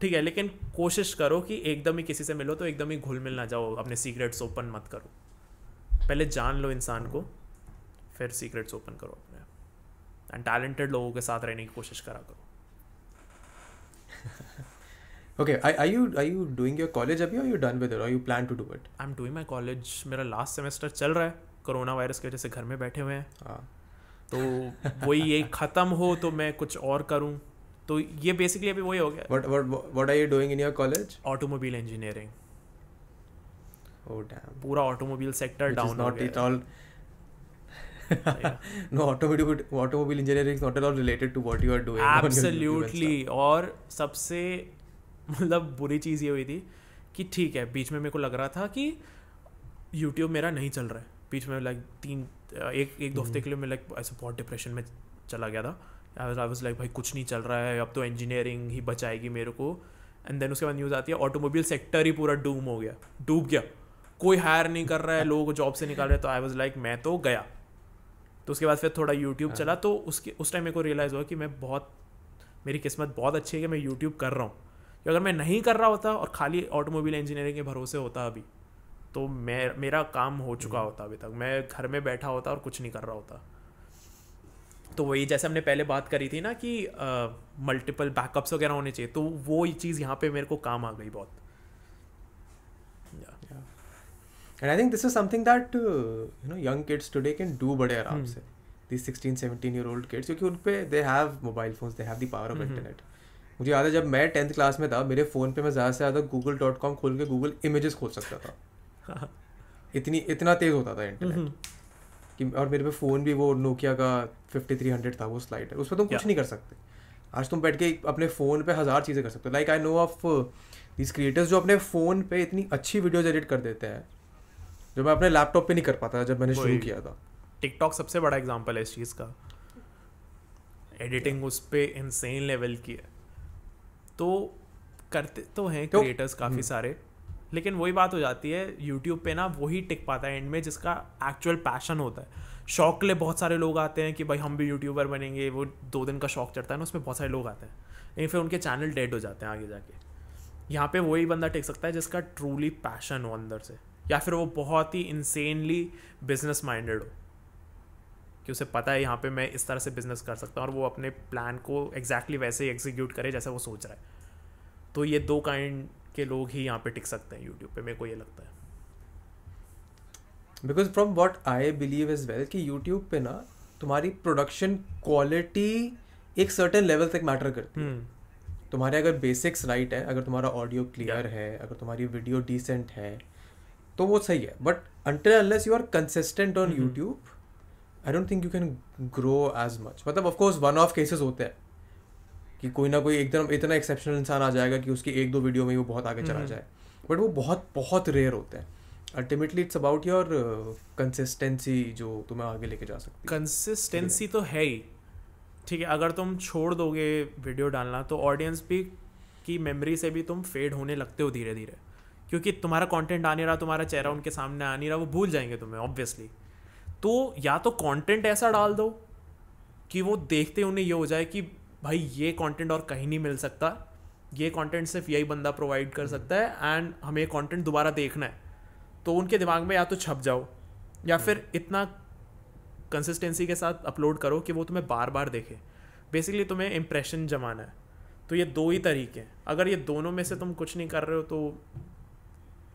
ठीक है लेकिन कोशिश करो कि एकदम ही किसी से मिलो तो एकदम ही घुल मिल ना जाओ अपने सीक्रेट्स ओपन मत करो पहले जान लो इंसान को फिर सीक्रेट्स ओपन करो अपने एंड टैलेंटेड लोगों के साथ रहने की कोशिश करा करो okay I I you I you doing your college अभी और यू डन विद इट और you plan to do it I am doing my college मेरा लास्ट सेमेस्टर चल रहा है कोरोना वायरस की वजह से घर में बैठे हुए हैं हाँ। तो वही ये ख़त्म हो तो मैं कुछ और करूँ तो ये बेसिकली अभी वही हो गया what what what are you doing in your college automobile engineering oh damn पूरा ऑटोमोबाइल सेक्टर डाउन हो गया no automobile automobile और सबसे मतलब बुरी चीज़ ये हुई थी कि ठीक है बीच में मेरे को लग रहा था कि यूट्यूब मेरा नहीं चल रहा है बीच में लाइक तीन एक एक दो हफ्ते हम्म। के लिए मैं लाइक ऐसे बहुत डिप्रेशन में चला गया था आई वॉज लाइक भाई कुछ नहीं चल रहा है अब तो इंजीनियरिंग ही बचाएगी मेरे को एंड देन उसके बाद न्यूज़ आती है ऑटोमोबाइल सेक्टर ही पूरा डूम हो गया डूब गया कोई हायर नहीं कर रहा है लोग जॉब से निकाल रहे तो आई वॉज लाइक मैं तो गया तो उसके बाद फिर थोड़ा यूट्यूब हाँ। चला तो उसके उस टाइम मेरे को रियलाइज़ हुआ कि मैं बहुत मेरी किस्मत बहुत अच्छी है कि मैं यूट्यूब कर रहा हूँ कि अगर मैं नहीं कर रहा होता और खाली ऑटोमोबाइल इंजीनियरिंग के भरोसे होता अभी तो मैं मेरा काम हो चुका हम्म। होता अभी तक मैं घर में बैठा होता और कुछ नहीं कर रहा होता तो वही जैसे हमने पहले बात करी थी ना कि मल्टीपल बैकअप्स वगैरह होने चाहिए तो वो चीज़ यहाँ पे मेरे को काम आ गई बहुत and I think this is something that you know young kids today can do बड़े आराम hmm. से the sixteen seventeen year old kids क्योंकि उन पर they have mobile phone they have the power of internet मुझे याद है जब मैं टेंथ क्लास में था मेरे फ़ोन पे मैं ज़्यादा से ज़्यादा गूगल डॉट कॉम खोल के गूगल इमेजेस खोल सकता था इतनी इतना तेज़ होता था इंटरनेट hmm. कि और मेरे पे फ़ोन भी वो नोकिया का फिफ्टी थ्री हंड्रेड था वो स्लाइड है उस पर तुम कुछ नहीं कर सकते आज तुम बैठ के अपने फ़ोन पे हज़ार चीज़ें कर सकते हो like I know of this creators जो अपने फ़ोन पे इतनी अच्छी वीडियोज एडिट कर देते हैं जो मैं अपने लैपटॉप पे नहीं कर पाता जब मैंने शुरू किया था टिकटॉक सबसे बड़ा एग्जाम्पल है इस चीज़ का एडिटिंग उस पर इनसेन लेवल की है तो करते तो हैं क्रिएटर्स तो काफ़ी हम्म। सारे लेकिन वही बात हो जाती है यूट्यूब पे ना वही टिक पाता है एंड में जिसका एक्चुअल पैशन होता है शौक के लिए बहुत सारे लोग आते हैं कि भाई हम भी यूट्यूबर बनेंगे वो दो दिन का शौक चढ़ता है ना उसमें बहुत सारे लोग आते हैं लेकिन फिर उनके चैनल डेड हो जाते हैं आगे जाके यहाँ पे वही बंदा टिक सकता है जिसका ट्रूली पैशन हो अंदर से या फिर वो बहुत ही इंसेनली बिजनेस माइंडेड हो कि उसे पता है यहाँ पे मैं इस तरह से बिजनेस कर सकता हूँ और वो अपने प्लान को एग्जैक्टली exactly वैसे ही एग्जीक्यूट करे जैसा वो सोच रहा है तो ये दो काइंड के लोग ही यहाँ पे टिक सकते हैं यूट्यूब पे मेरे को ये लगता है because from what I believe is well कि यूट्यूब पे ना तुम्हारी प्रोडक्शन क्वालिटी एक सर्टेन लेवल तक मैटर करती है हम्म। तुम्हारे अगर बेसिक्स राइट है अगर तुम्हारा ऑडियो क्लियर है अगर तुम्हारी वीडियो डिसेंट है तो वो सही है but until unless you are consistent on YouTube I don't think you can grow as much मतलब ऑफकोर्स वन ऑफ केसेस होते हैं कि कोई ना कोई एकदम इतना एक्सेप्शनल इंसान आ जाएगा कि उसकी एक दो वीडियो में वो बहुत आगे चला जाए बट वो बहुत बहुत रेयर होते हैं ultimately it's about your consistency जो तुम्हें आगे लेके जा सकती है कंसिस्टेंसी तो है ही ठीक है अगर तुम छोड़ दोगे वीडियो डालना तो ऑडियंस भी की मेमोरी से भी तुम फेड होने लगते हो धीरे धीरे क्योंकि तुम्हारा कंटेंट आ नहीं रहा तुम्हारा चेहरा उनके सामने आ नहीं रहा वो भूल जाएंगे तुम्हें ऑब्वियसली तो या तो कंटेंट ऐसा डाल दो कि वो देखते उन्हें ये हो जाए कि भाई ये कंटेंट और कहीं नहीं मिल सकता ये कंटेंट सिर्फ यही बंदा प्रोवाइड कर सकता है एंड हमें ये कंटेंट दोबारा देखना है तो उनके दिमाग में या तो छप जाओ या फिर इतना कंसिस्टेंसी के साथ अपलोड करो कि वो तुम्हें बार बार देखे बेसिकली तुम्हें इम्प्रेशन जमाना है तो ये दो ही तरीके हैं अगर ये दोनों में से तुम कुछ नहीं कर रहे हो तो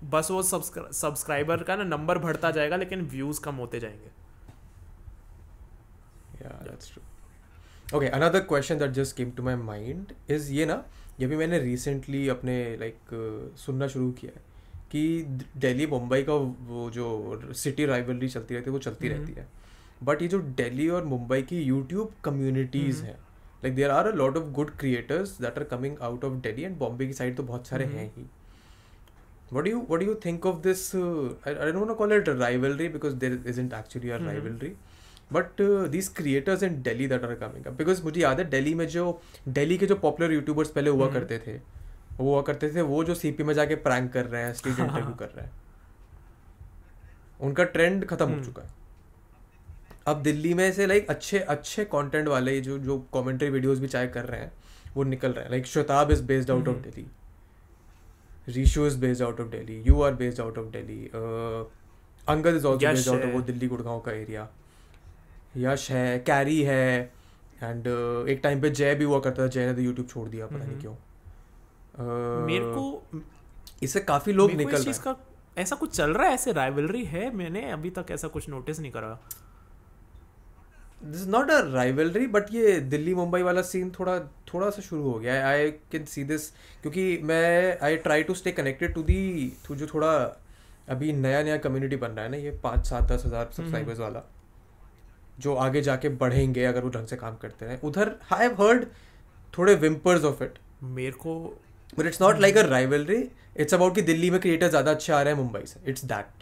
बस वो सब्सक्राइबर का ना नंबर बढ़ता जाएगा लेकिन व्यूज कम होते जाएंगे okay another question that just came to my mind is ये ना ये भी मैंने रिसेंटली अपने लाइक like, सुनना शुरू किया है कि दिल्ली मुंबई का वो जो सिटी राइवलरी चलती रहती है वो चलती mm-hmm. रहती है बट ये जो दिल्ली और मुंबई की यूट्यूब कम्युनिटीज़ हम्म। हैं like there are a lot of good creators that are coming out of Delhi and Bombay की साइड तो बहुत सारे mm-hmm. हैं ही what do you what do you think of this? Uh, I, I, don't want to call it a rivalry because there isn't actually a mm-hmm. rivalry. But these creators in Delhi that are coming up because मुझे याद है daily में जो daily के जो popular YouTubers पहले हुआ mm-hmm. करते थे वो हुआ करते थे वो जो सी पी में जाके प्रैंक कर रहे हैं स्टेज इंटरव्यू कर रहे हैं उनका ट्रेंड खत्म हो mm-hmm. चुका है अब दिल्ली में से लाइक अच्छे अच्छे कॉन्टेंट वाले जो जो कॉमेंट्री वीडियोज भी चाहे कर रहे हैं वो निकल रहे हैं like Shwetab is based out of Delhi Rishu is based out of Delhi you are based out of Delhi Angad is also based out of वो दिल्ली गुड़गांव का एरिया यश है कैरी है एंड uh, एक टाइम पे जय भी हुआ करता था जय ने तो यूट्यूब छोड़ दिया पता नहीं हम्म। क्यों uh, मेरे को इससे काफी लोग निकल रहे हैं ऐसा कुछ चल रहा है ऐसे राइवलरी है मैंने अभी तक ऐसा कुछ नोटिस नहीं करा this is not a rivalry but ये दिल्ली मुंबई वाला सीन थोड़ा थोड़ा सा शुरू हो गया है आई कैन सी दिस क्योंकि मैं I try to stay connected to the through जो थोड़ा अभी नया नया कम्युनिटी बन रहा है ना ये पाँच सात दस हज़ार सब्सक्राइबर्स हम्म, हम्म। वाला जो आगे जाके बढ़ेंगे अगर वो ढंग से काम करते रहे उधर आई हैव हर्ड थोड़े विम्पर्स ऑफ इट मेरे को but it's not like a rivalry it's about कि दिल्ली में क्रिएटर ज़्यादा अच्छे आ रहे हैं मुंबई से इट्स दैट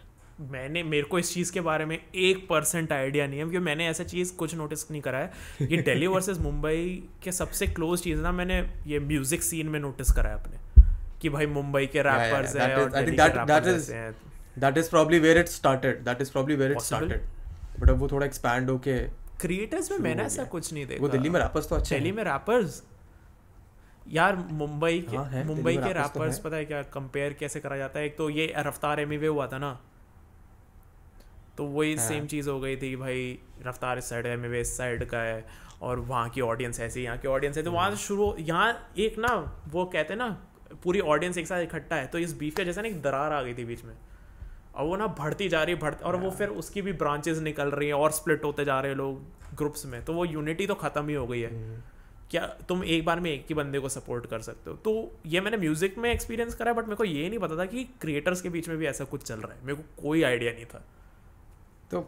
मैंने मेरे को इस चीज़ के बारे में एक परसेंट आइडिया नहीं है क्योंकि मैंने ऐसा चीज़ कुछ नोटिस नहीं करा है ये दिल्ली वर्सेस मुंबई के सबसे क्लोज चीज़ ना मैंने ये म्यूज़िक सीन में नोटिस करा है अपने कि भाई मुंबई के रैपर्स हैं और that is probably where it started that is probably where it started but अब वो थोड़ा एक्सपैंड होके क्रिएटर्स में मैंने ऐसा कुछ नहीं देखा वो दिल्ली में रैपर्स तो अच्छे दिल्ली में रैपर्स यार मुंबई के हाँ, मुंबई के रैपर्स तो पता है क्या कंपेयर कैसे करा जाता है एक तो ये रफ्तार एमी हुआ था ना तो वही सेम हाँ। चीज़ हो गई थी भाई रफ्तार इस साइड है मेवे इस साइड का है और वहाँ की ऑडियंस ऐसी यहाँ की ऑडियंस है तो वहाँ हम्म। शुरू यहाँ एक ना वो कहते हैं ना पूरी ऑडियंस एक साथ इकट्ठा है तो इस बीफ का जैसा ना एक दरार आ गई थी बीच में और वो ना बढ़ती जा रही है बढ़ती और वो हाँ। फिर उसकी भी ब्रांचेज निकल रही हैं और स्प्लिट होते जा रहे हैं लोग ग्रुप्स में तो वो यूनिटी तो ख़त्म ही हो गई है हम्म। क्या तुम एक बार में एक ही बंदे को सपोर्ट कर सकते हो तो ये मैंने म्यूज़िक में एक्सपीरियंस करा है बट मेरे को ये नहीं पता था कि क्रिएटर्स के बीच में भी ऐसा कुछ चल रहा है मेरे को कोई आइडिया नहीं था तो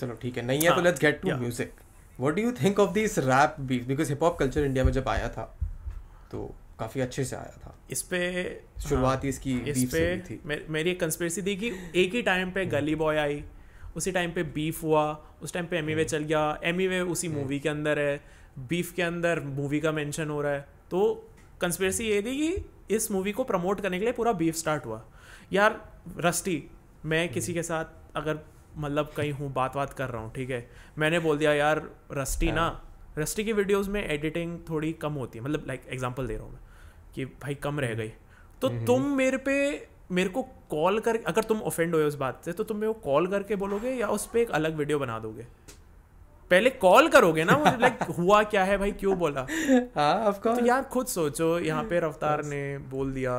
चलो ठीक है नहीं है तो let's get to music what do you think of this rap beat because hip hop culture India में जब आया था तो काफ़ी अच्छे से आया था इस पे शुरुआत हाँ, इसकी इस पे थी मे, मेरी एक कंस्पेरेसी थी कि एक ही टाइम पे गली हम्म। बॉय आई उसी टाइम पे बीफ हुआ उस टाइम पे एमी हम्म। वे चल गया एमी वे उसी मूवी हम्म। के अंदर है बीफ के अंदर मूवी का मेंशन हो रहा है तो कंस्पिरेसी ये थी कि इस मूवी को प्रमोट करने के लिए पूरा बीफ स्टार्ट हुआ यार रस्टी मैं किसी के साथ अगर मतलब कहीं हूँ बात बात कर रहा हूँ ठीक है मैंने बोल दिया यार रस्टी ना रस्टी हाँ। की वीडियोस में एडिटिंग थोड़ी कम होती है मतलब लाइक एग्जांपल दे रहा हूँ मैं कि भाई कम रह हम्म। गई तो हम्म, हम्म। तुम मेरे पे मेरे को कॉल कर अगर तुम ऑफेंड हुए उस बात से तो तुम मेरे को कॉल करके बोलोगे या उस पर एक अलग वीडियो बना दोगे पहले कॉल करोगे ना मुझे लाइक हुआ क्या है भाई क्यों बोला हाँ तो यार खुद सोचो यहाँ पे रफ्तार ने बोल दिया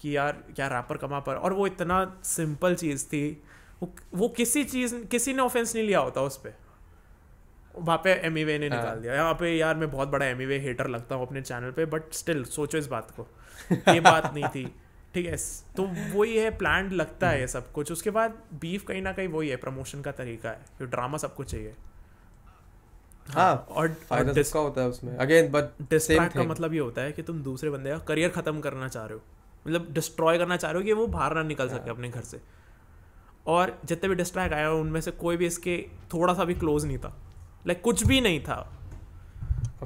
कि यार क्या रैपर कमा पर और वो इतना सिंपल चीज़ थी वो, किसी चीज़ किसी ने ऑफेंस नहीं लिया होता उस पर वहाँ पे एम ने निकाल हाँ। दिया यहाँ पे यार मैं बहुत बड़ा एम हेटर लगता हूँ अपने चैनल पे बट स्टिल सोचो इस बात को ये बात नहीं थी ठीक है तो वही है प्लान लगता है हम्म। ये सब कुछ उसके बाद बीफ कहीं ना कहीं वही है प्रमोशन का तरीका है जो ड्रामा सब कुछ चाहिए हाँ, हाँ और, और डिस्का होता है उसमें अगेन बट डिस्ट्रैक्ट का मतलब ये होता है कि तुम दूसरे बंदे का करियर खत्म करना चाह रहे हो मतलब डिस्ट्रॉय करना चाह रहे हो कि वो बाहर ना निकल हाँ। सके अपने घर से और जितने भी डिस्ट्रैक आया उनमें से कोई भी इसके थोड़ा सा भी क्लोज नहीं था लाइक कुछ भी नहीं था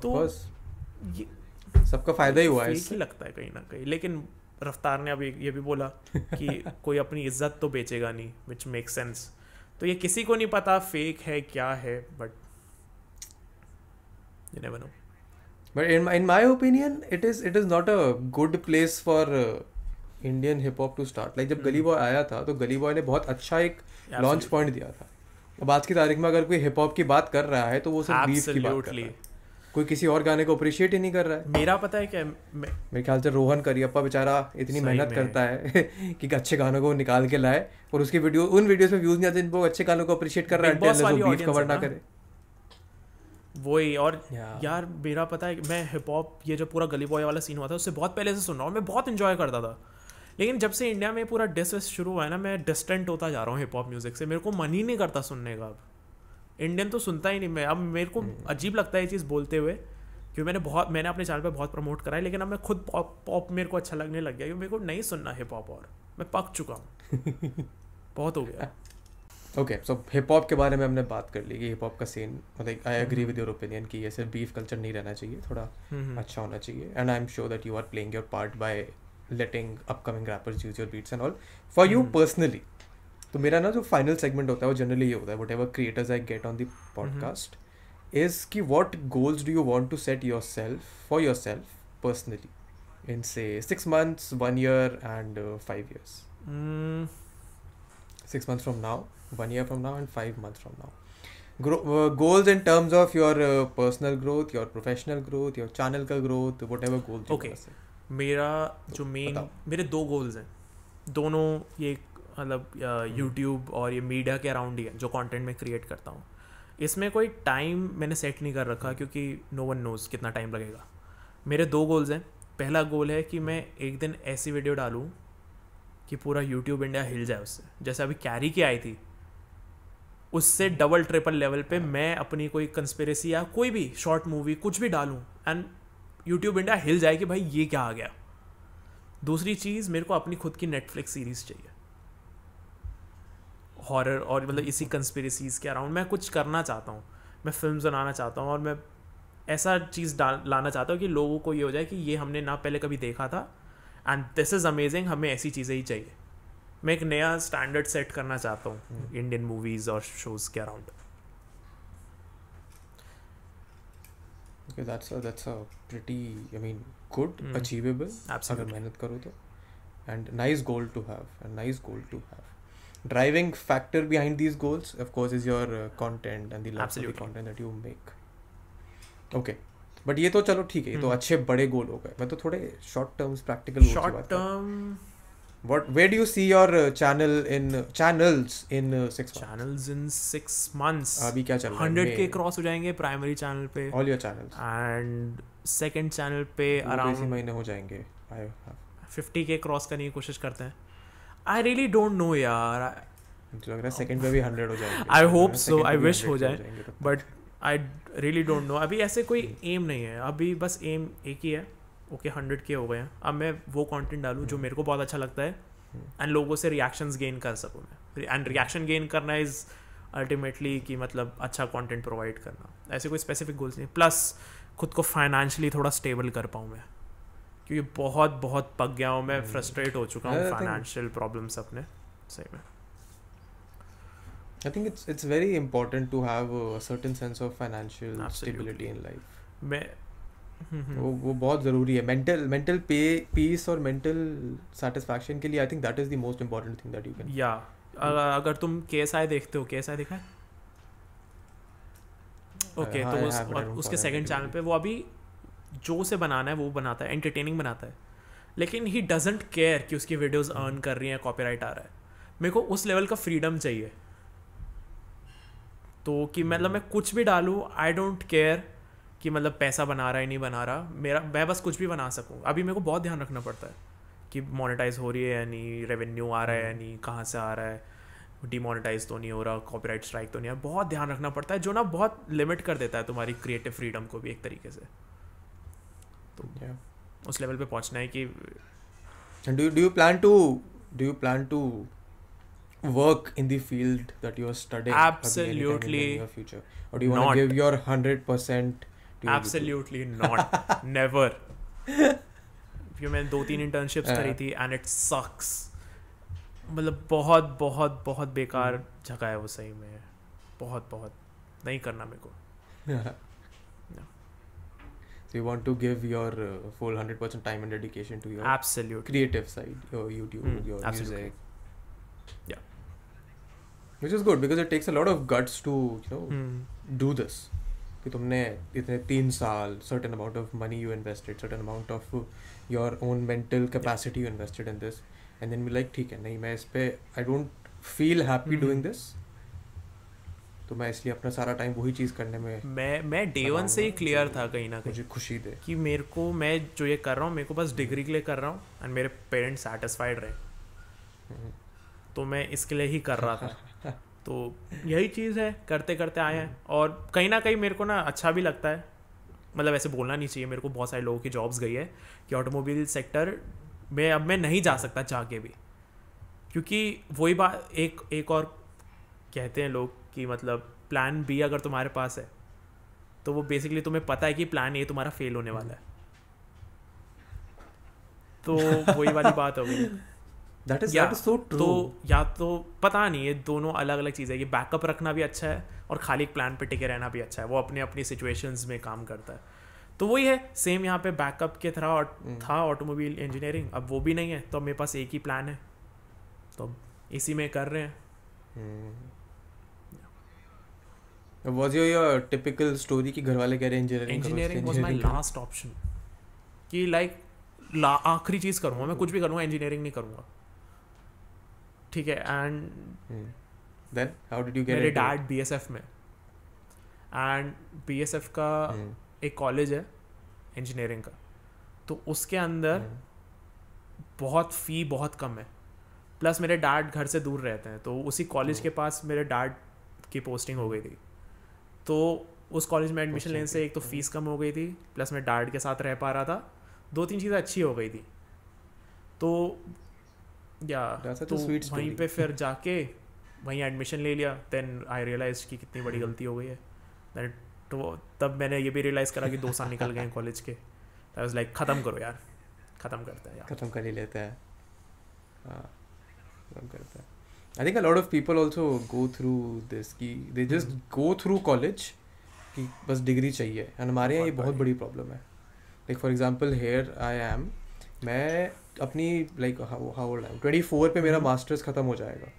तो सबका फायदा ही हुआ है ही लगता है कहीं ना कहीं लेकिन रफ्तार ने अभी ये भी बोला कि कोई अपनी इज्जत तो बेचेगा नहीं विच मेक सेंस तो ये किसी को नहीं पता फेक है क्या है but but in in opinion it is it is not a good place for Indian hip hop to start like जब गली hmm. बॉय आया था तो गली बॉय ने बहुत अच्छा एक लॉन्च पॉइंट दिया था अब आज की तारीख में अगर कोई हिप हॉप की बात कर रहा है तो वो सिर्फ बीफ की बात कर रहा है कोई किसी और गाने को अप्रिशिएट ही नहीं कर रहा है मेरा पता है क्या मेरे ख्याल से रोहन करियप्पा बेचारा इतनी मेहनत करता है कि अच्छे गानों को निकाल के लाए और उसकी वीडियो उन वीडियोस में व्यूज नहीं आते जिनको अच्छे गानों को अप्रिशिएट कर रहा है बीफ कवर ना करे वही और yeah. यार मेरा पता है मैं हिप हॉप ये जो पूरा गली बॉय वाला सीन हुआ था उससे बहुत पहले से सुन रहा हूँ मैं बहुत इन्जॉय करता था लेकिन जब से इंडिया में पूरा डिस शुरू हुआ है ना मैं डिस्टेंट होता जा रहा हूँ हिप हॉप म्यूज़िक से मेरे को मन ही नहीं करता सुनने का अब इंडियन तो सुनता ही नहीं मैं अब मेरे को हम्म। अजीब लगता है ये चीज़ बोलते हुए क्योंकि मैंने बहुत मैंने अपने चैनल पर बहुत प्रमोट करा है लेकिन अब मैं खुद पॉप पॉप मेरे को अच्छा लगने लग गया क्योंकि मेरे को नहीं सुनना हिप हॉप और मैं पक चुका हूँ बहुत हो गया ओके सो हिप हॉप के बारे में हमने बात कर ली कि हिप हॉप का scene like I agree with your opinion कि ये सिर्फ बीफ कल्चर नहीं रहना चाहिए थोड़ा हम्म, हम्म। अच्छा होना चाहिए and I am sure that you are playing your part by letting upcoming rappers use your beats and all for you hmm. personally तो मेरा ना जो फाइनल सेगमेंट होता है वो जनरली ये होता है whatever creators I get on the podcast is कि what goals do you want to set yourself for yourself personally in say six months one year and five years six months from now one year from now and five months from now goals in terms of your personal growth your professional growth your channel का growth whatever goals okay मेरा जो main मेरे दो goals हैं दोनों ये मतलब YouTube हम्म। और ये मीडिया के अराउंड ही है जो कंटेंट मैं क्रिएट करता हूँ इसमें कोई टाइम मैंने सेट नहीं कर रखा क्योंकि नो वन नोज़ कितना टाइम लगेगा मेरे दो गोल्स हैं पहला गोल है कि मैं एक दिन ऐसी वीडियो डालूँ कि पूरा यूट्यूब इंडिया हिल जाए उससे जैसे अभी कैरी की आई थी उससे डबल ट्रिपल लेवल पे मैं अपनी कोई कंस्पेरेसी या कोई भी शॉर्ट मूवी कुछ भी डालूँ एंड यूट्यूब इंडिया हिल जाए कि भाई ये क्या आ गया दूसरी चीज़ मेरे को अपनी खुद की नेटफ्लिक्स सीरीज़ चाहिए हॉरर और मतलब इसी कंस्पिरसीज़ के अराउंड मैं कुछ करना चाहता हूँ मैं फिल्म बनाना चाहता हूँ और मैं ऐसा चीज़ डाल लाना चाहता हूँ कि लोगों को ये हो जाए कि ये हमने ना पहले कभी देखा था एंड दिस इज़ अमेजिंग हमें ऐसी चीज़ें ही चाहिए मैं एक नया स्टैंडर्ड सेट करना चाहता हूँ इंडियन हम्म। मूवीज़ और शोज़ के around okay, that's a that's a pretty I mean good mm. achievable अगर मेहनत करो तो and nice goal to have a nice goal to have driving factor behind these goals of course is your uh, content and the love Absolutely. of the content that you make okay but ये तो चलो ठीक है ये तो अच्छे बड़े गोल हो गए मैं तो थोड़े short terms practical short term what where do you see your uh, channel in uh, channels in uh, six months? channels in six months अभी क्या चल रहा है 100 के क्रॉस हो जाएंगे प्राइमरी चैनल पे all your channels and second channel पे अराउंड इसी महीने हो जाएंगे फिफ्टी के क्रॉस करने की कोशिश करते हैं आई रियली डोंट नो यार लग रहा है सेकंड पे भी 100 हो जाएंगे I hope so I wish हो जाए but I really don't know अभी ऐसे कोई एम नहीं है अभी बस एम एक ही है ओके हंड्रेड के हो गए हैं अब मैं वो कॉन्टेंट डालूँ जो हम्म। मेरे को बहुत अच्छा लगता है एंड हम्म। लोगों से रिएक्शन गेन कर सकूँ मैं एंड रिएक्शन गेन करना इज़ अल्टीमेटली कि मतलब अच्छा कॉन्टेंट प्रोवाइड करना ऐसे कोई स्पेसिफिक गोल्स नहीं प्लस खुद को फाइनेंशियली थोड़ा स्टेबल कर पाऊँ मैं क्योंकि बहुत बहुत पक गया हूँ मैं फ्रस्ट्रेट हम्म। हो चुका हूँ फाइनेंशियल प्रॉब्लम्स अपने सही में I think it's it's very important to have a certain sense of financial Absolutely. stability मैं वो वो बहुत ज़रूरी है मेंटल मेंटल पे पीस और मेंटल सेटिस्फैक्शन के लिए I think that is the most important thing that you can या अगर तुम के एस आई देखते हो के एस आई देखा है ओके uh, हाँ, तो उस, और उसके सेकंड चैनल पे वो अभी जो से बनाना है वो बनाता है एंटरटेनिंग बनाता है लेकिन ही डजेंट केयर कि उसकी वीडियोस अर्न hmm. कर रही हैं कॉपीराइट आ रहा है मेरे को उस लेवल का फ्रीडम चाहिए तो कि मतलब hmm. मैं कुछ भी डालूं आई डोंट केयर कि मतलब पैसा बना रहा है नहीं बना रहा मेरा मैं बस कुछ भी बना सकूँ अभी मेरे को बहुत ध्यान रखना पड़ता है कि मोनेटाइज हो रही है या नहीं रेवेन्यू आ रहा है या हम्म। नहीं कहाँ से आ रहा है डिमोनेटाइज तो नहीं हो रहा कॉपीराइट स्ट्राइक तो नहीं हो रहा बहुत ध्यान रखना पड़ता है जो ना बहुत लिमिट कर देता है तुम्हारी क्रिएटिव फ्रीडम को भी एक तरीके से तो yeah. उस लेवल पे पहुंचना है कि do do plan to do you plan to work in the field that you are studying absolutely in your future or do you want to give your 100% सकती है एब्सोल्युटली नॉट नेवर फिर मैंने दो तीन इंटर्नशिप्स करी थी and it sucks मतलब बहुत बहुत बहुत बेकार जगह है वो सही में बहुत बहुत नहीं करना मेरे को So you want to give your uh, full hundred percent time and dedication to your absolute creative side, your YouTube, mm, your absolutely. music. Yeah, which is good because it takes a lot of guts to you know mm. do this. कि तुमने इतने तीन साल certain amount of money you invested certain amount of your own mental capacity you invested in this and then me like ठीक है नहीं मैं इस पर I don't feel happy doing this तो मैं इसलिए अपना सारा टाइम वही चीज़ करने में मैं मैं डे वन से ही क्लियर था कहीं ना कहीं मुझे खुशी दे कि मेरे को मैं जो ये कर रहा हूँ मेरे को बस डिग्री के लिए कर रहा हूँ एंड मेरे पेरेंट्स सेटिस्फाइड रहे हम्म। तो मैं इसके लिए ही कर रहा था तो यही चीज़ है करते करते आए हैं और कहीं ना कहीं मेरे को ना अच्छा भी लगता है मतलब ऐसे बोलना नहीं चाहिए मेरे को बहुत सारे लोगों की जॉब्स गई है कि ऑटोमोबाइल सेक्टर में अब मैं नहीं जा सकता जाके भी क्योंकि वही बात एक एक और कहते हैं लोग कि मतलब प्लान बी अगर तुम्हारे पास है तो वो बेसिकली तुम्हें पता है कि प्लान ए तुम्हारा फेल होने वाला है तो वही वाली बात होगी that is that is so true तो या तो पता नहीं ये दोनों अलग अलग चीज़ें ये बैकअप रखना भी अच्छा है और खाली एक प्लान पे टिके रहना भी अच्छा है वो अपने अपनी सिचुएशंस में काम करता है तो वही है सेम यहाँ पे बैकअप के तरह और, hmm. था ऑटोमोबाइल इंजीनियरिंग अब वो भी नहीं है तो मेरे पास एक ही प्लान है तो इसी में कर रहे हैं was your your typical story कि घर वाले कह रहे हैं engineering engineering was my last option कि लाइक आखिरी चीज़ करूँगा मैं कुछ भी करूँगा इंजीनियरिंग नहीं करूँगा ठीक है and then how did you get मेरे डैड बीएसएफ में एंड बीएसएफ का hmm. एक कॉलेज है इंजीनियरिंग का तो उसके अंदर hmm. बहुत फी बहुत कम है प्लस मेरे डैड घर से दूर रहते हैं तो उसी कॉलेज hmm. के पास मेरे डैड की पोस्टिंग हो गई थी तो उस कॉलेज में एडमिशन लेने से एक तो फीस कम हो गई थी प्लस मैं डैड के साथ रह पा रहा था दो तीन चीज़ें अच्छी हो गई थी तो या तो वहीं पे फिर जाके वहीं एडमिशन ले लिया देन आई रियलाइज कि कितनी बड़ी hmm. गलती हो गई है तो तब मैंने ये भी रियलाइज़ करा कि दो साल निकल गए कॉलेज के आई वाज लाइक ख़त्म करो यार ख़त्म करते हैं ख़त्म कर ही लेते हैं हाँ, करते हैं I think a lot of people also go through this की they just go through college कि बस डिग्री चाहिए एंड हमारे यहाँ ये बहुत बड़ी प्रॉब्लम है like for example here I am मैं अपनी like how old I twenty four पे मेरा मास्टर्स mm-hmm. ख़त्म हो जाएगा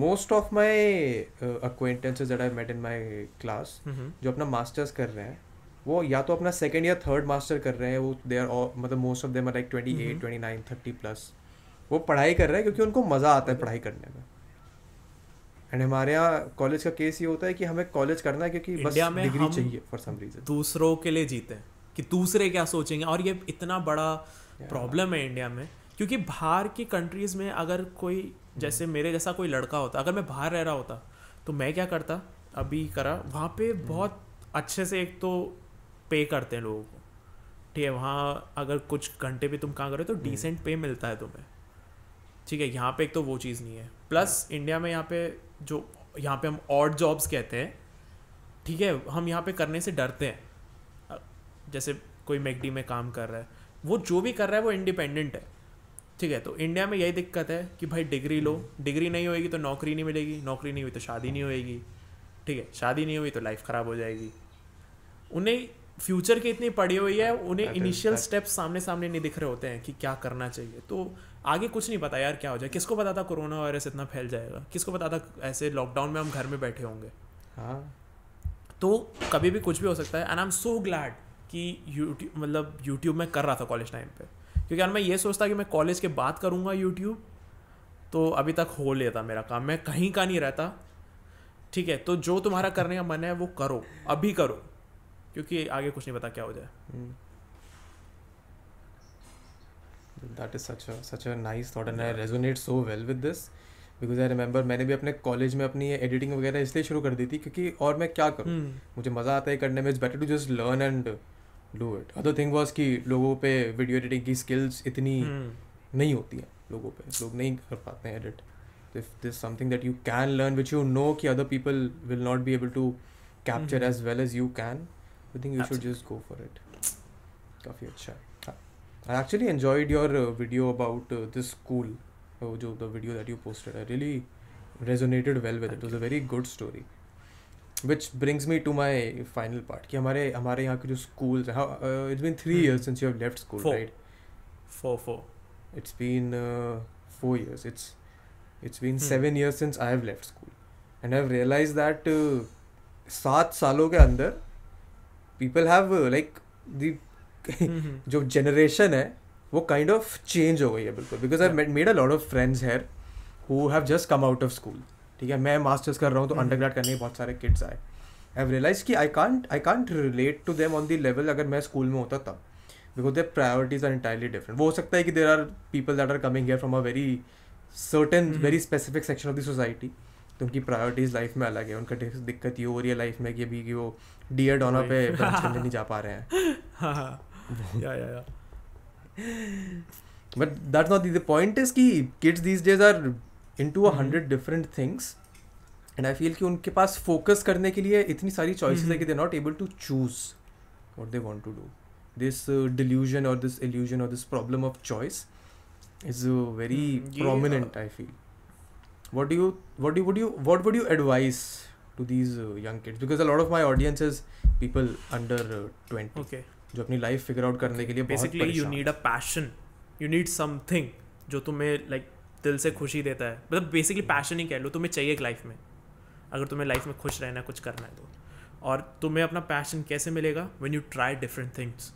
most of my acquaintances that I met in my class जो अपना मास्टर्स कर रहे हैं वो या तो अपना सेकेंड या थर्ड मास्टर कर रहे हैं वो दे आर मतलब most of them are like twenty eight twenty nine thirty plus वो पढ़ाई कर रहे हैं क्योंकि उनको मज़ा आता है पढ़ाई करने में एंड हमारे यहाँ कॉलेज का केस ये होता है कि हमें कॉलेज करना है क्योंकि बस डिग्री चाहिए फॉर सम रीज़न दूसरों के लिए जीते हैं कि दूसरे क्या सोचेंगे और ये इतना बड़ा प्रॉब्लम है इंडिया में क्योंकि बाहर की कंट्रीज़ में अगर कोई जैसे हम्म। मेरे जैसा कोई लड़का होता अगर मैं बाहर रह रहा होता तो मैं क्या करता अभी करा वहाँ पे हम्म। बहुत अच्छे से एक तो पे करते हैं लोगों को ठीक है वहाँ अगर कुछ घंटे भी तुम काम करो तो डिसेंट हम्म। पे मिलता है तुम्हें ठीक है यहाँ पे एक तो वो चीज़ नहीं है प्लस इंडिया में यहाँ पे जो यहाँ पे हम ऑड जॉब्स कहते हैं ठीक है हम यहाँ पे करने से डरते हैं जैसे कोई मैकडी में काम कर रहा है वो जो भी कर रहा है वो इंडिपेंडेंट है ठीक है तो इंडिया में यही दिक्कत है कि भाई डिग्री लो डिग्री नहीं होएगी तो नौकरी नहीं मिलेगी नौकरी नहीं हुई तो शादी नहीं होएगी ठीक है शादी नहीं हुई तो लाइफ ख़राब हो जाएगी उन्हें फ्यूचर की इतनी पड़ी हुई है उन्हें इनिशियल स्टेप्स सामने सामने नहीं दिख रहे होते हैं कि क्या करना चाहिए तो आगे कुछ नहीं पता यार क्या हो जाए किसको पता था कोरोना वायरस इतना फैल जाएगा किसको पता था ऐसे लॉकडाउन में हम घर में बैठे होंगे हाँ तो कभी भी कुछ भी हो सकता है and I am so glad कि यूट्यूब मतलब यूट्यूब में कर रहा था कॉलेज टाइम पे क्योंकि यार मैं ये सोचता कि मैं कॉलेज के बाद करूँगा यूट्यूब तो अभी तक हो लेता मेरा काम मैं कहीं का नहीं रहता ठीक है तो जो तुम्हारा करने का मन है वो करो अभी करो क्योंकि आगे कुछ नहीं पता क्या हो जाए that is such such a nice thought and I resonate so well with this because I remember मैंने भी अपने कॉलेज में अपनी एडिटिंग वगैरह इसलिए शुरू कर दी थी क्योंकि और मैं क्या करूँ hmm. हम्म। मुझे मज़ा आता है करने में it's better to just learn and do it other thing was कि लोगों पे वीडियो एडिटिंग की स्किल्स इतनी hmm. नहीं होती हैं लोगों पे लोग नहीं कर पाते हैं edit if this something that you can learn which you know कि other people will not be able to capture as well as you can I think you should just go for it काफ़ी अच्छा है I actually enjoyed your video about this school जो the video that you posted I really resonated well with it was a very good story which brings me to my final part कि हमारे हमारे यहाँ के जो school it's been three years since you have left school right four four it's been four years it's it's been seven years since I have left school and I realise that सात सालों के अंदर people have like the जो generation है वो kind of change हो गई है बिल्कुल because I made a lot of friends here who have just come out of school ठीक है मैं मास्टर्स कर रहा हूँ तो अंडर हम्म। करने बहुत सारे किड्स आए आई रियलाइज कि I can't I can't relate to them on the level अगर मैं स्कूल में होता तब because there priorities are entirely different वो हो सकता है कि there are people that are coming here from a very certain very specific section of the society तो उनकी प्रायोरिटीज लाइफ में अलग है उनका दिक्कत ये हो रही है लाइफ में कि अभी कि वो डी एड ऑनर पे करने नहीं जा पा रहे हैं but that not the point is कि kids these days are in two hundred different things and I feel कि उनके पास फोकस करने के लिए इतनी सारी चॉइसेस है कि they not able to choose what they want to do this delusion और दिस एल्यूजन और this problem of choice is very prominent I feel what do what do would you what would you advise to these young kids because a lot of my audience is people under twenty under uh, जो अपनी life figure out करने के लिए basically you need a passion you need something जो तुम्हें like like, दिल से खुशी देता है मतलब बेसिकली पैशन ही कह लो तुम्हें चाहिए एक लाइफ में अगर तुम्हें लाइफ में खुश रहना है कुछ करना है तो और तुम्हें अपना पैशन कैसे मिलेगा when you try different things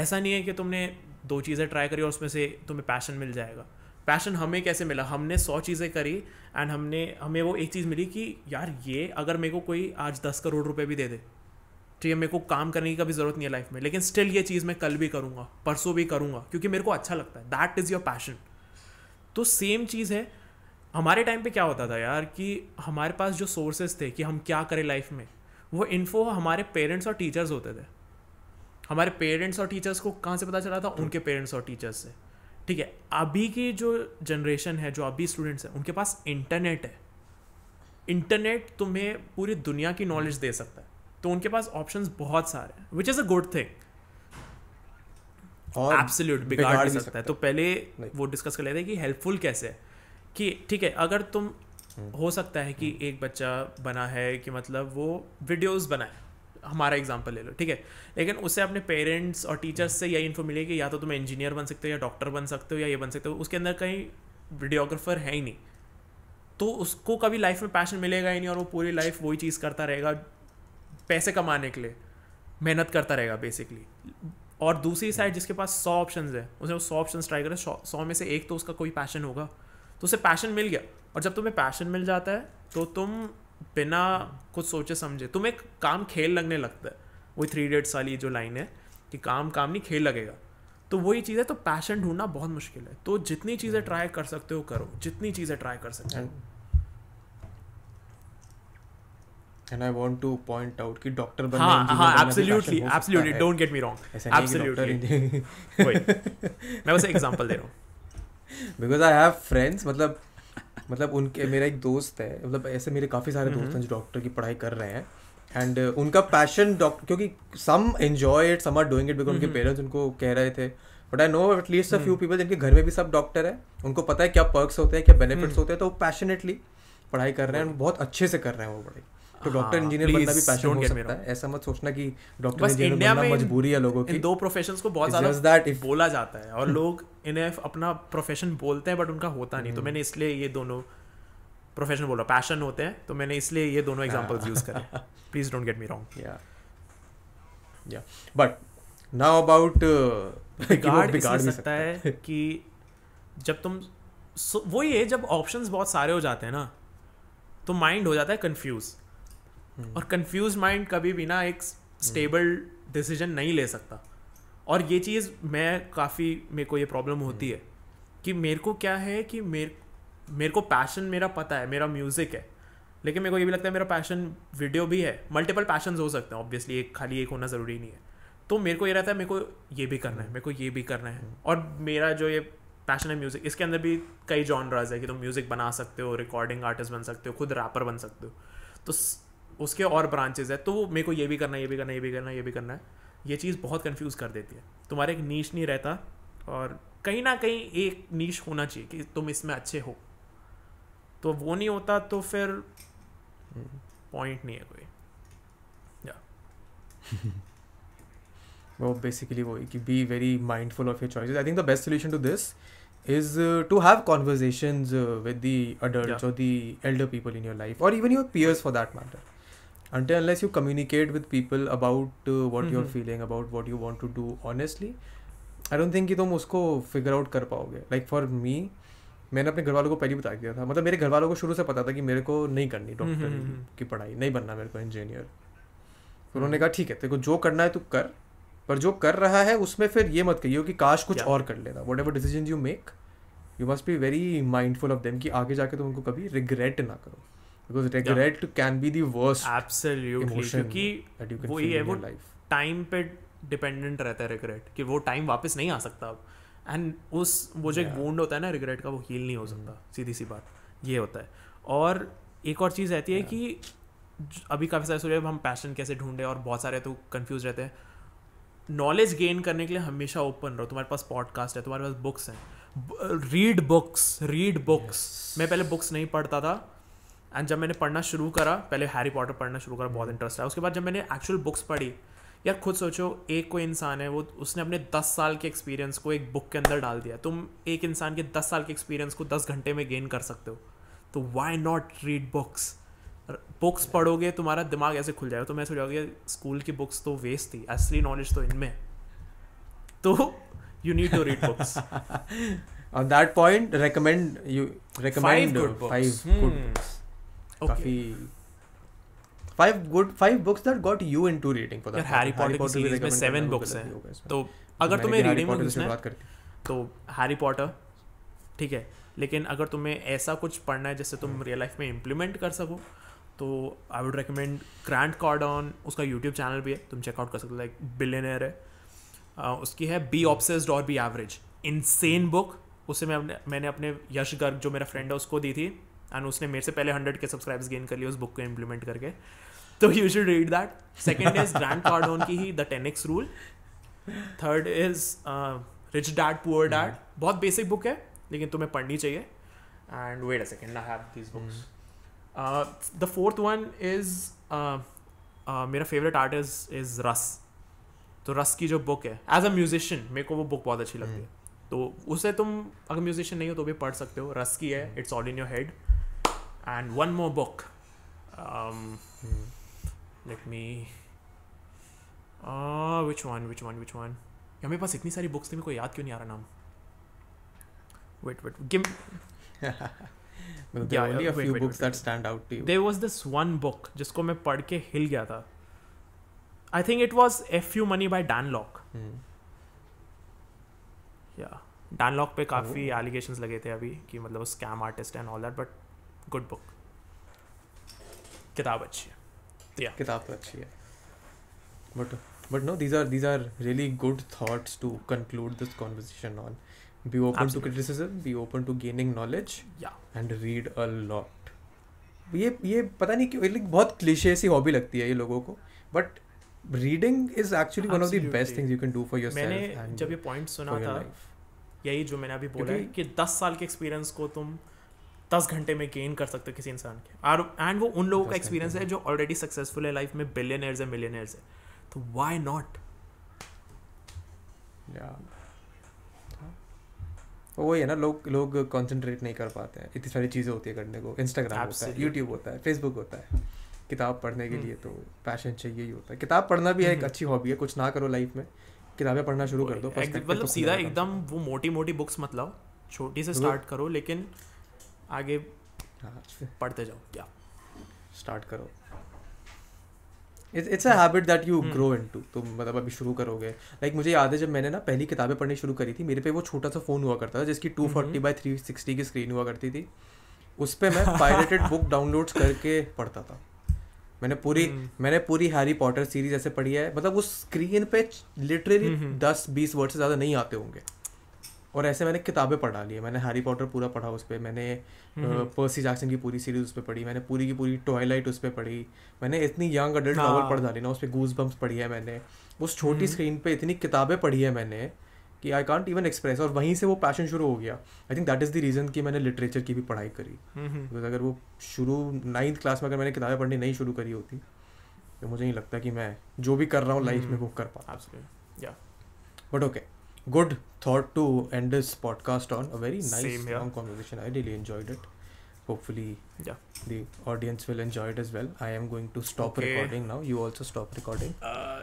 ऐसा नहीं है कि तुमने दो चीज़ें ट्राई करी और उसमें से तुम्हें पैशन मिल जाएगा पैशन हमें कैसे मिला हमने सौ चीज़ें करी एंड हमने हमें वो एक चीज़ मिली कि यार ये अगर मेरे को कोई आज दस करोड़ रुपए भी दे दे ठीक है मेरे को काम करने की कभी ज़रूरत नहीं है लाइफ में लेकिन स्टिल ये चीज़ मैं कल भी करूँगा परसों भी करूँगा क्योंकि मेरे को अच्छा लगता है दैट इज़ योर पैशन तो सेम चीज़ है हमारे टाइम पे क्या होता था यार कि हमारे पास जो सोर्सेज थे कि हम क्या करें लाइफ में वो इन्फो हमारे पेरेंट्स और टीचर्स होते थे हमारे पेरेंट्स और टीचर्स को कहाँ से पता चला था उनके पेरेंट्स और टीचर्स से ठीक है अभी की जो जनरेशन है जो अभी स्टूडेंट्स हैं उनके पास इंटरनेट है इंटरनेट तुम्हें पूरी दुनिया की नॉलेज दे सकता है तो उनके पास ऑप्शंस बहुत सारे हैं which is a good thing और एब्सोल्यूट बिगाड़ भी सकता है तो पहले वो डिस्कस कर लेते हैं कि हेल्पफुल कैसे है कि ठीक है अगर तुम हम्म। हो सकता है कि हम्म। एक बच्चा बना है कि मतलब वो वीडियोस बनाए हमारा एग्जाम्पल ले लो ठीक है लेकिन उससे अपने पेरेंट्स और टीचर्स से यही इन्फो मिली कि या तो तुम इंजीनियर बन सकते हो या डॉक्टर बन सकते हो या ये बन सकते हो उसके अंदर कहीं वीडियोग्राफर है ही नहीं तो उसको कभी लाइफ में पैशन मिलेगा ही नहीं और वो पूरी लाइफ वही चीज़ करता रहेगा पैसे कमाने के लिए मेहनत करता रहेगा बेसिकली और दूसरी साइड जिसके पास सौ ऑप्शन है उसने वो सौ ऑप्शन ट्राई करे सौ में से एक तो उसका कोई पैशन होगा तो उसे पैशन मिल गया और जब तुम्हें पैशन मिल जाता है तो तुम बिना कुछ सोचे समझे तुम्हें काम खेल लगने लगता है वही थ्री डेट्स वाली जो लाइन है कि काम काम नहीं खेल लगेगा तो वही चीज़ है तो पैशन ढूंढना बहुत मुश्किल है तो जितनी चीज़ें ट्राई हम्म। कर सकते हो करो जितनी चीज़ें ट्राई कर सकते हो हम्म। And I want to point out कि डॉक्टर बनना हां हां absolutely absolutely don't get me wrong absolutely मैं बस एग्जांपल दे रहा हूं बिकॉज़ आई हैव फ्रेंड्स मतलब मतलब उनके मेरा एक दोस्त है मतलब ऐसे मेरे काफ़ी सारे दोस्त हैं हम्म। जो डॉक्टर की पढ़ाई कर रहे हैं एंड uh, उनका पैशन डॉक्टर क्योंकि some enjoy it some are doing it because उनके पेरेंट्स हम्म। उनको कह रहे थे but I know at least a few people जिनके घर में भी सब डॉक्टर है उनको पता है क्या पर्क्स होते हैं क्या बेनिफिट्स हम्म। होते हैं तो वो पैशनेटली पढ़ाई कर रहे हैं बहुत अच्छे से कर रहे हैं वो पढ़ाई तो डॉक्टर इंजीनियर बनना भी पैशन हो सकता है ऐसा मत सोचना कि डॉक्टर इंजीनियर बनना मजबूरी है लोगों की दो प्रोफेशंस को बहुत ज़्यादा बोला जाता है और लोग इन्हें अपना प्रोफेशन बोलते हैं बट उनका होता नहीं तो hmm. मैंने इसलिए ये दोनों प्रोफेशन बोला पैशन होते हैं तो मैंने इसलिए ये दोनों एग्जाम्पल्स यूज़ करें please don't get me wrong but now about बिगाड़ सकता है कि जब तुम वही है जब ऑप्शंस बहुत सारे हो जाते हैं ना तो माइंड हो जाता है कंफ्यूज हम्म। और कंफ्यूज माइंड कभी भी ना एक स्टेबल हम्म। डिसीजन नहीं ले सकता और ये चीज़ मैं काफ़ी मेरे को ये प्रॉब्लम होती हम्म। है कि मेरे को क्या है कि मेरे मेरे को पैशन मेरा पता है मेरा म्यूज़िक है लेकिन मेरे को ये भी लगता है मेरा पैशन वीडियो भी है मल्टीपल पैशन हो सकते हैं ऑब्वियसली एक खाली एक होना ज़रूरी नहीं है तो मेरे को ये रहता है मेरे को ये भी करना है मेरे को ये भी करना है और मेरा जो ये पैशन है म्यूज़िक इसके अंदर भी कई जॉनराज है कि तुम म्यूज़िक बना सकते हो रिकॉर्डिंग आर्टिस्ट बन सकते हो खुद रैपर बन सकते हो तो उसके और ब्रांचेज है तो वो मेरे को ये भी करना है ये भी करना ये भी करना ये भी करना है ये चीज़ बहुत कन्फ्यूज़ कर देती है तुम्हारा एक नीच नहीं रहता और कहीं ना कहीं एक नीच होना चाहिए कि तुम इसमें अच्छे हो तो वो नहीं होता तो फिर पॉइंट नहीं है कोई वो बेसिकली वो कि be very mindful of your choices I think the best solution to this is to have conversation with the elder people in your life और इवन people in for life matter until unless you communicate with people about uh, what mm-hmm. you're feeling about what you want to do honestly I don't think कि तुम उसको figure out कर पाओगे like for me मैंने अपने घर वालों को पहले बता दिया था मतलब मेरे घर वालों को शुरू से पता था कि मेरे को नहीं करनी डॉक्टर mm-hmm, mm-hmm. की पढ़ाई नहीं बनना मेरे को इंजीनियर mm-hmm. उन्होंने कहा ठीक है तेरे को जो करना है तू कर पर जो कर रहा है उसमें फिर ये मत कहियो कि काश कुछ yeah. और कर लेता whatever decision you make you must be very mindful of them कि आगे जाके तुम उनको कभी रिग्रेट ना करो because regret can be the worst worst क्योंकि वो वो टाइम पे डिपेंडेंट रहता है regret कि वो टाइम वापस नहीं आ सकता अब एंड उस वो जो एक वोंड होता है ना रिग्रेट का वो हील नहीं हो mm-hmm. सकता सीधी सी बात ये होता है और एक और चीज़ रहती है कि अभी काफ़ी सारे सोचे हम पैशन कैसे ढूंढे और बहुत सारे तो कंफ्यूज रहते हैं नॉलेज गेन करने के लिए हमेशा ओपन रहो तुम्हारे पास पॉडकास्ट है तुम्हारे पास बुक्स हैं रीड बुक्स रीड बुक्स मैं पहले बुक्स नहीं पढ़ता था एंड जब मैंने पढ़ना शुरू करा पहले हैरी पॉटर पढ़ना शुरू करा बहुत इंटरेस्ट आया उसके बाद जब मैंने एक्चुअल बुक्स पढ़ी यार खुद सोचो एक कोई इंसान है वो उसने अपने दस साल के एक्सपीरियंस को एक बुक के अंदर डाल दिया तुम एक इंसान के दस साल के एक्सपीरियंस को दस घंटे में गेन कर सकते हो तो why not read books books पढ़ोगे तुम्हारा दिमाग ऐसे खुल जाएगा तो मैं सोचा स्कूल की बुक्स तो वेस्ट थी असली नॉलेज तो इनमें तो you need to read books on that point recommend you recommend five good books काफी five good five books that got you into reading for that Harry Potter की series में seven books हैं तो अगर तुम्हें रीडिंग में घुसना है तो हैरी पॉटर ठीक है लेकिन अगर तुम्हें ऐसा कुछ पढ़ना है जिससे तुम रियल hmm. लाइफ में इंप्लीमेंट कर सको तो I would recommend Grant Cardone उसका यूट्यूब चैनल भी है तुम चेकआउट कर सकते हो लाइक बिलियनर है उसकी है बी ऑब्सेस्ड और बी एवरेज इनसेन बुक उसे मैं अपने मैंने अपने यश गर्ग जो मेरा फ्रेंड है उसको दी थी एंड उसने मेरे से पहले हंड्रेड के सब्सक्राइब्स गेन कर लिए उस बुक को इम्प्लीमेंट करके तो you should read that second is Grant Cardone की ही the ten X rule third is rich dad poor dad बहुत बेसिक बुक है लेकिन तुम्हें पढ़नी चाहिए and wait a second I have this books the fourth one is मेरा favourite artist is Russ तो रस की जो बुक है एज अ म्यूजिशियन मेरे को वो बुक बहुत अच्छी लगती mm. है तो उसे तुम अगर म्यूजिशियन नहीं हो तो भी पढ़ सकते हो रस की है it's all in your head and one more book. Um, hmm. Let me. Uh, which one? Which one? Which one? या मेरे पास इतनी सारी बुक्स थी मेरे को याद क्यों नहीं आ रहा नाम वेट वेट गिम yeah, only a wait, few wait, books wait, that stand out to you. There was this one book जिसको मैं पढ़ के हिल गया था I think it was F U money by Dan Lok या डैन लॉक पे काफ़ी एलिगेशन लगे थे अभी कि मतलब scam artist and all that but good book किताब अच्छी है yeah. किताब तो अच्छी है but but no these are these are really good thoughts to conclude this conversation on be open to criticism be open to gaining knowledge and read a lot ये ये पता नहीं क्यों लाइक बहुत क्लिशे सी हॉबी लगती है ये लोगों को but reading is actually one of the best things you can do for yourself मैंने जब ये पॉइंट सुना था यही जो मैंने अभी बोला है कि दस साल के एक्सपीरियंस को तुम दस घंटे में गेन कर सकते हो किसी इंसान के और एंड वो उन लोगों का एक्सपीरियंस है जो ऑलरेडी सक्सेसफुल है लाइफ में बिलियनर्स है मिलियनर्स है तो वाई नॉट वही है ना लोग लोग कंसंट्रेट नहीं कर पाते हैं इतनी सारी चीज़ें होती है करने को इंस्टाग्राम होता है यूट्यूब होता है फेसबुक होता है किताब पढ़ने के लिए hmm. तो पैशन चाहिए ही होता है किताब पढ़ना भी है एक hmm. अच्छी हॉबी है कुछ ना करो लाइफ में किताबें पढ़ना शुरू कर दो मतलब सीधा एकदम वो मोटी मोटी बुक्स मत लाओ छोटी से स्टार्ट hmm. करो लेकिन आगे हाँ पढ़ते जाओ क्या स्टार्ट करो it's a habit that you grow into तुम मतलब अभी शुरू करोगे लाइक मुझे याद है जब मैंने ना पहली किताबें पढ़नी शुरू करी थी मेरे पे वो छोटा सा फ़ोन हुआ करता था जिसकी two forty by three sixty की स्क्रीन हुआ करती थी उस पर मैं पायलटेड बुक डाउनलोड्स करके पढ़ता था मैंने पूरी हम्म। मैंने पूरी हैरी पॉटर सीरीज ऐसे पढ़ी है मतलब उस स्क्रीन पे लिटरली हम्म, हम्म। दस बीस वर्ड से ज़्यादा नहीं आते होंगे और ऐसे मैंने किताबें पढ़ा ली मैंने हैरी पॉटर पूरा पढ़ा उस पर मैंने पर्सी जैक्सन की पूरी सीरीज उस पर पढ़ी मैंने पूरी की पूरी टॉयलाइट उस पर पढ़ी मैंने इतनी यंग अडल्ट नॉवल पढ़ डाली ना उस पर गूज बम्स पढ़ी है मैंने उस छोटी स्क्रीन हम्म। पर इतनी किताबें पढ़ी है मैंने कि आई कॉन्ट इवन एक्सप्रेस और वहीं से वो पैशन शुरू हो गया I think that is the reason कि मैंने लिटरेचर की भी पढ़ाई करी बिकॉज अगर वो शुरू नाइन्थ क्लास में अगर मैंने किताबें पढ़नी नहीं शुरू करी होती तो मुझे नहीं लगता कि मैं जो भी कर रहा हूँ लाइफ में हम्म। वो कर पाऊँ but okay good thought to end this podcast on. A very nice long conversation. I really enjoyed it. Hopefully, yeah, the audience will enjoy it as well. I am going to stop okay. recording now. You also stop recording. Uh,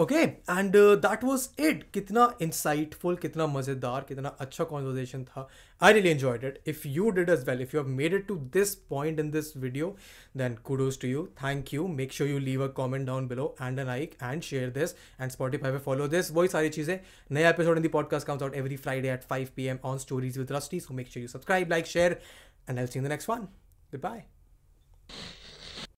okay and that was it कितना insightful कितना मज़ेदार कितना अच्छा conversation था I really enjoyed it if you did as well if you have made it to this point in this video then kudos to you thank you make sure you leave a comment down below and a like and share this and Spotify पे follow this वही सारी चीज़ें नया episode in the podcast comes out every Friday at five P M on Stories with Rusty so make sure you subscribe like share and I see the next one good bye